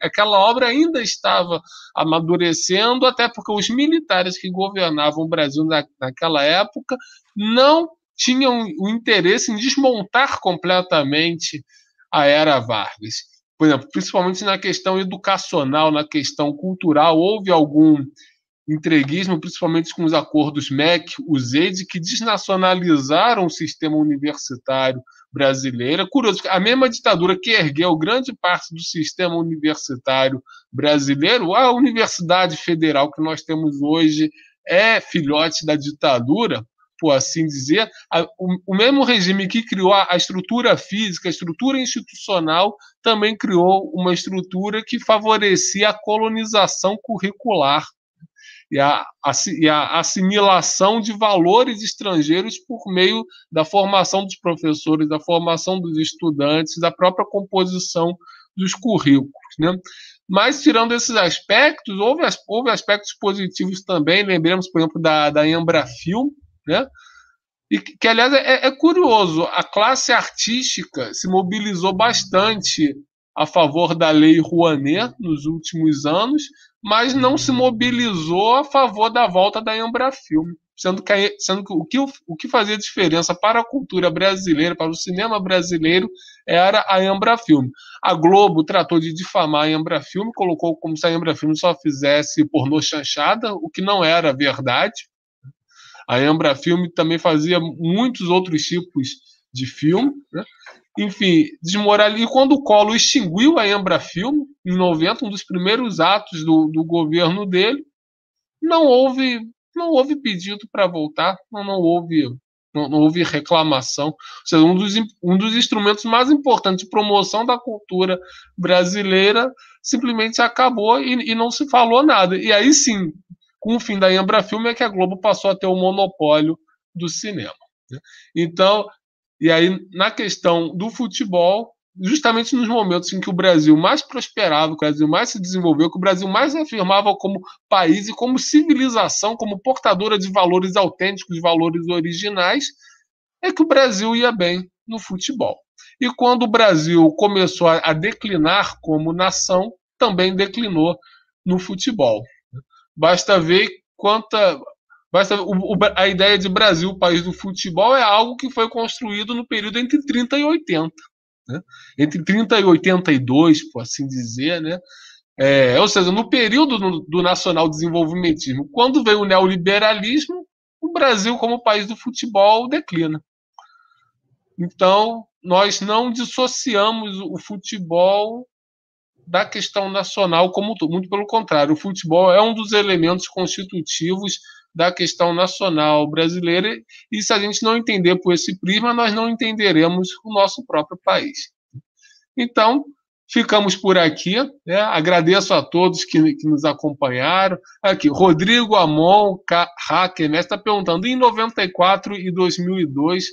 aquela obra ainda estava amadurecendo, até porque os militares que governavam o Brasil na, naquela época não tinham o interesse em desmontar completamente a era Vargas. Por exemplo, principalmente na questão educacional, na questão cultural, houve algum entreguismo, principalmente com os acordos MEC, os EIDs, que desnacionalizaram o sistema universitário brasileiro. É curioso, a mesma ditadura que ergueu grande parte do sistema universitário brasileiro, a Universidade Federal que nós temos hoje é filhote da ditadura, por assim dizer, o, mesmo regime que criou a, estrutura física, a estrutura institucional, também criou uma estrutura que favorecia a colonização curricular e a, e a assimilação de valores estrangeiros por meio da formação dos professores, da formação dos estudantes, da própria composição dos currículos. Né? Mas, tirando esses aspectos, houve, houve aspectos positivos também, lembremos, por exemplo, da, da Embrafilm, né? E que, que aliás, é, é, é, curioso, a classe artística se mobilizou bastante a favor da Lei Rouanet nos últimos anos, mas não se mobilizou a favor da volta da Embrafilme, sendo que, sendo que, o, que o que fazia diferença para a cultura brasileira, para o cinema brasileiro, era a Filme. A Globo tratou de difamar a Filme, colocou como se a Filme só fizesse pornô chanchada, o que não era verdade. A Filme também fazia muitos outros tipos de filme, né? enfim, desmoralizou. E quando o Collor extinguiu a Embrafilme, em 90, um dos primeiros atos do, do governo dele, não houve não houve pedido para voltar, não, não houve não, não, houve reclamação. Ou seja, um dos, um dos instrumentos mais importantes de promoção da cultura brasileira simplesmente acabou e, e não se falou nada. E aí sim, com o fim da Embrafilme é que a Globo passou a ter o monopólio do cinema. Né? Então, e aí, na questão do futebol, justamente nos momentos em que o Brasil mais prosperava, que o Brasil mais se desenvolveu, que o Brasil mais afirmava como país e como civilização, como portadora de valores autênticos, de valores originais, é que o Brasil ia bem no futebol. E quando o Brasil começou a declinar como nação, também declinou no futebol. Basta ver quanta a ideia de Brasil, país do futebol, é algo que foi construído no período entre 30 e 80. Né? Entre 30 e 82, por assim dizer, né? É, ou seja, no período do, do nacional desenvolvimentismo, quando veio o neoliberalismo, o Brasil, como país do futebol, declina. Então, nós não dissociamos o futebol da questão nacional como muito pelo contrário. O futebol é um dos elementos constitutivos da questão nacional brasileira, e se a gente não entender por esse prisma, nós não entenderemos o nosso próprio país. Então, ficamos por aqui. Né? Agradeço a todos que, que, nos acompanharam. Aqui, Rodrigo Amon, hacker, está né? perguntando: em 94 e 2002,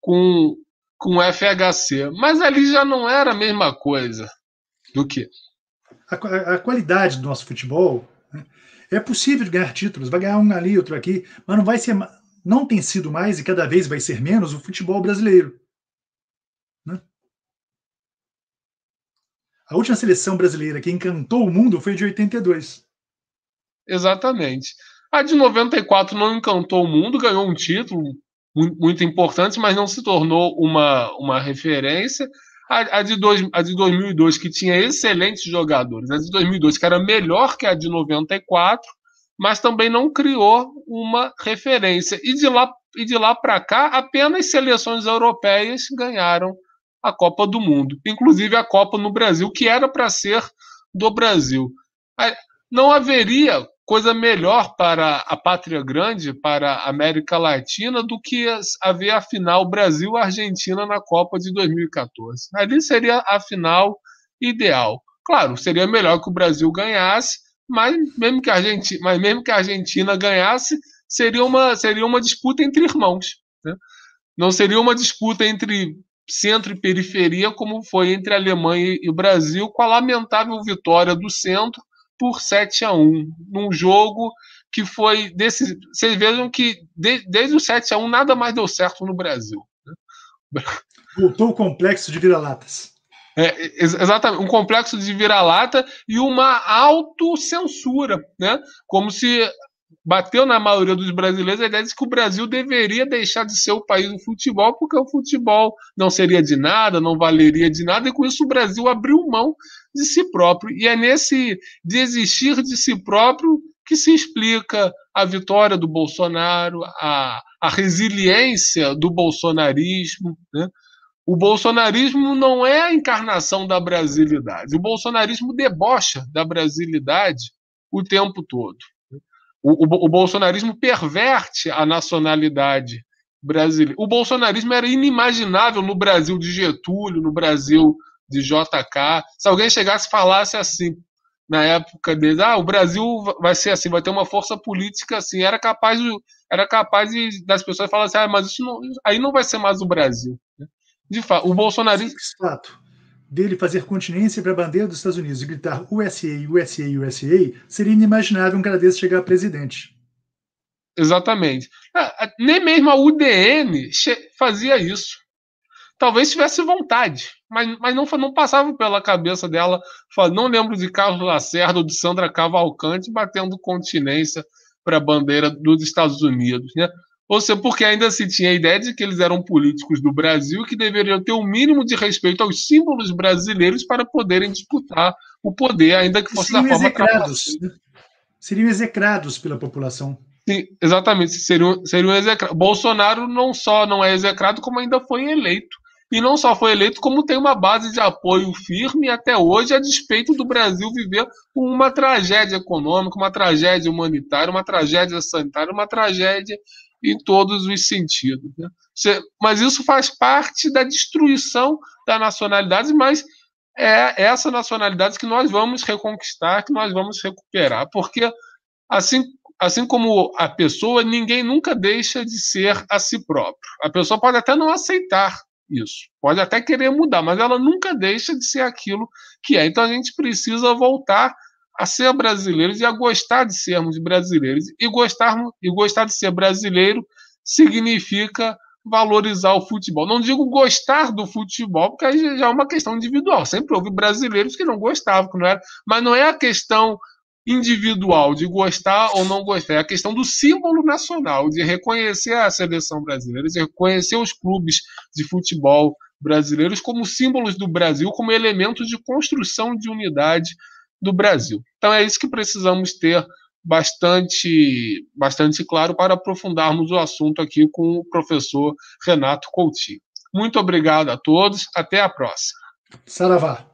com, com FHC, mas ali já não era a mesma coisa do que? A, a, a qualidade do nosso futebol é possível ganhar títulos, vai ganhar um ali, outro aqui, mas não vai ser. Não tem sido mais e cada vez vai ser menos o futebol brasileiro. Né? A última seleção brasileira que encantou o mundo foi de 82. Exatamente. A de 94 não encantou o mundo, ganhou um título muito importante, mas não se tornou uma, uma referência. A, a, de dois, a de 2002, que tinha excelentes jogadores, a de 2002, que era melhor que a de 94, mas também não criou uma referência. E de lá, e de lá para cá, apenas seleções europeias ganharam a Copa do Mundo, inclusive a Copa no Brasil, que era para ser do Brasil. Não haveria coisa melhor para a pátria grande, para a América Latina, do que haver a final Brasil-Argentina na Copa de 2014. Ali seria a final ideal. Claro, seria melhor que o Brasil ganhasse, mas mesmo que a Argentina, mas mesmo que a Argentina ganhasse, seria uma, seria uma disputa entre irmãos. Né? Não seria uma disputa entre centro e periferia, como foi entre a Alemanha e o Brasil, com a lamentável vitória do centro por 7 a 1 num jogo que foi desse. Vocês vejam que de, desde o 7 a 1 nada mais deu certo no Brasil. Né? Voltou o complexo de vira-latas. É, exatamente, um complexo de vira-lata e uma autocensura, né? Como se bateu na maioria dos brasileiros a ideia de que o Brasil deveria deixar de ser o país do futebol, porque o futebol não seria de nada, não valeria de nada, e com isso o Brasil abriu mão de si próprio. E é nesse desistir de si próprio que se explica a vitória do Bolsonaro, a, a resiliência do bolsonarismo. Né? O bolsonarismo não é a encarnação da brasilidade. O bolsonarismo debocha da brasilidade o tempo todo. O, o, o bolsonarismo perverte a nacionalidade brasileira. O bolsonarismo era inimaginável no Brasil de Getúlio, no Brasil de JK. Se alguém chegasse e falasse assim, na época deles, ah, o Brasil vai ser assim, vai ter uma força política assim, era capaz, era capaz das pessoas falarem assim, ah, mas isso não, aí não vai ser mais o Brasil. Né? De fato, o bolsonarismo dele fazer continência para a bandeira dos Estados Unidos e gritar USA, USA, USA, seria inimaginável um cara desse chegar a presidente. Exatamente. Ah, nem mesmo a UDN fazia isso. Talvez tivesse vontade, mas, mas não, não passava pela cabeça dela. Não lembro de Carlos Lacerda ou de Sandra Cavalcante batendo continência para a bandeira dos Estados Unidos. Né? Ou seja, porque ainda se tinha a ideia de que eles eram políticos do Brasil que deveriam ter o um mínimo de respeito aos símbolos brasileiros para poderem disputar o poder, ainda que fosse seriam da forma execrados. Seriam execrados pela população. Sim, exatamente, seriam, seriam execrados. Bolsonaro não só não é execrado, como ainda foi eleito. E não só foi eleito, como tem uma base de apoio firme até hoje, a despeito do Brasil viver uma tragédia econômica, uma tragédia humanitária, uma tragédia sanitária, uma tragédia em todos os sentidos. Né? mas isso faz parte da destruição da nacionalidade, mas é essa nacionalidade que nós vamos reconquistar, que nós vamos recuperar, porque assim, assim como a pessoa, ninguém nunca deixa de ser a si próprio. A pessoa pode até não aceitar isso, pode até querer mudar, mas ela nunca deixa de ser aquilo que é. Então a gente precisa voltar a ser brasileiros e a gostar de sermos brasileiros. E gostar, e gostar de ser brasileiro significa valorizar o futebol. Não digo gostar do futebol, porque aí já é uma questão individual. Sempre houve brasileiros que não gostavam, que não era, mas não é a questão individual de gostar ou não gostar, é a questão do símbolo nacional, de reconhecer a seleção brasileira, de reconhecer os clubes de futebol brasileiros como símbolos do Brasil, como elementos de construção de unidade do Brasil. Então é isso que precisamos ter bastante, bastante claro para aprofundarmos o assunto aqui com o professor Renato Coutinho. Muito obrigado a todos, até a próxima. Saravá.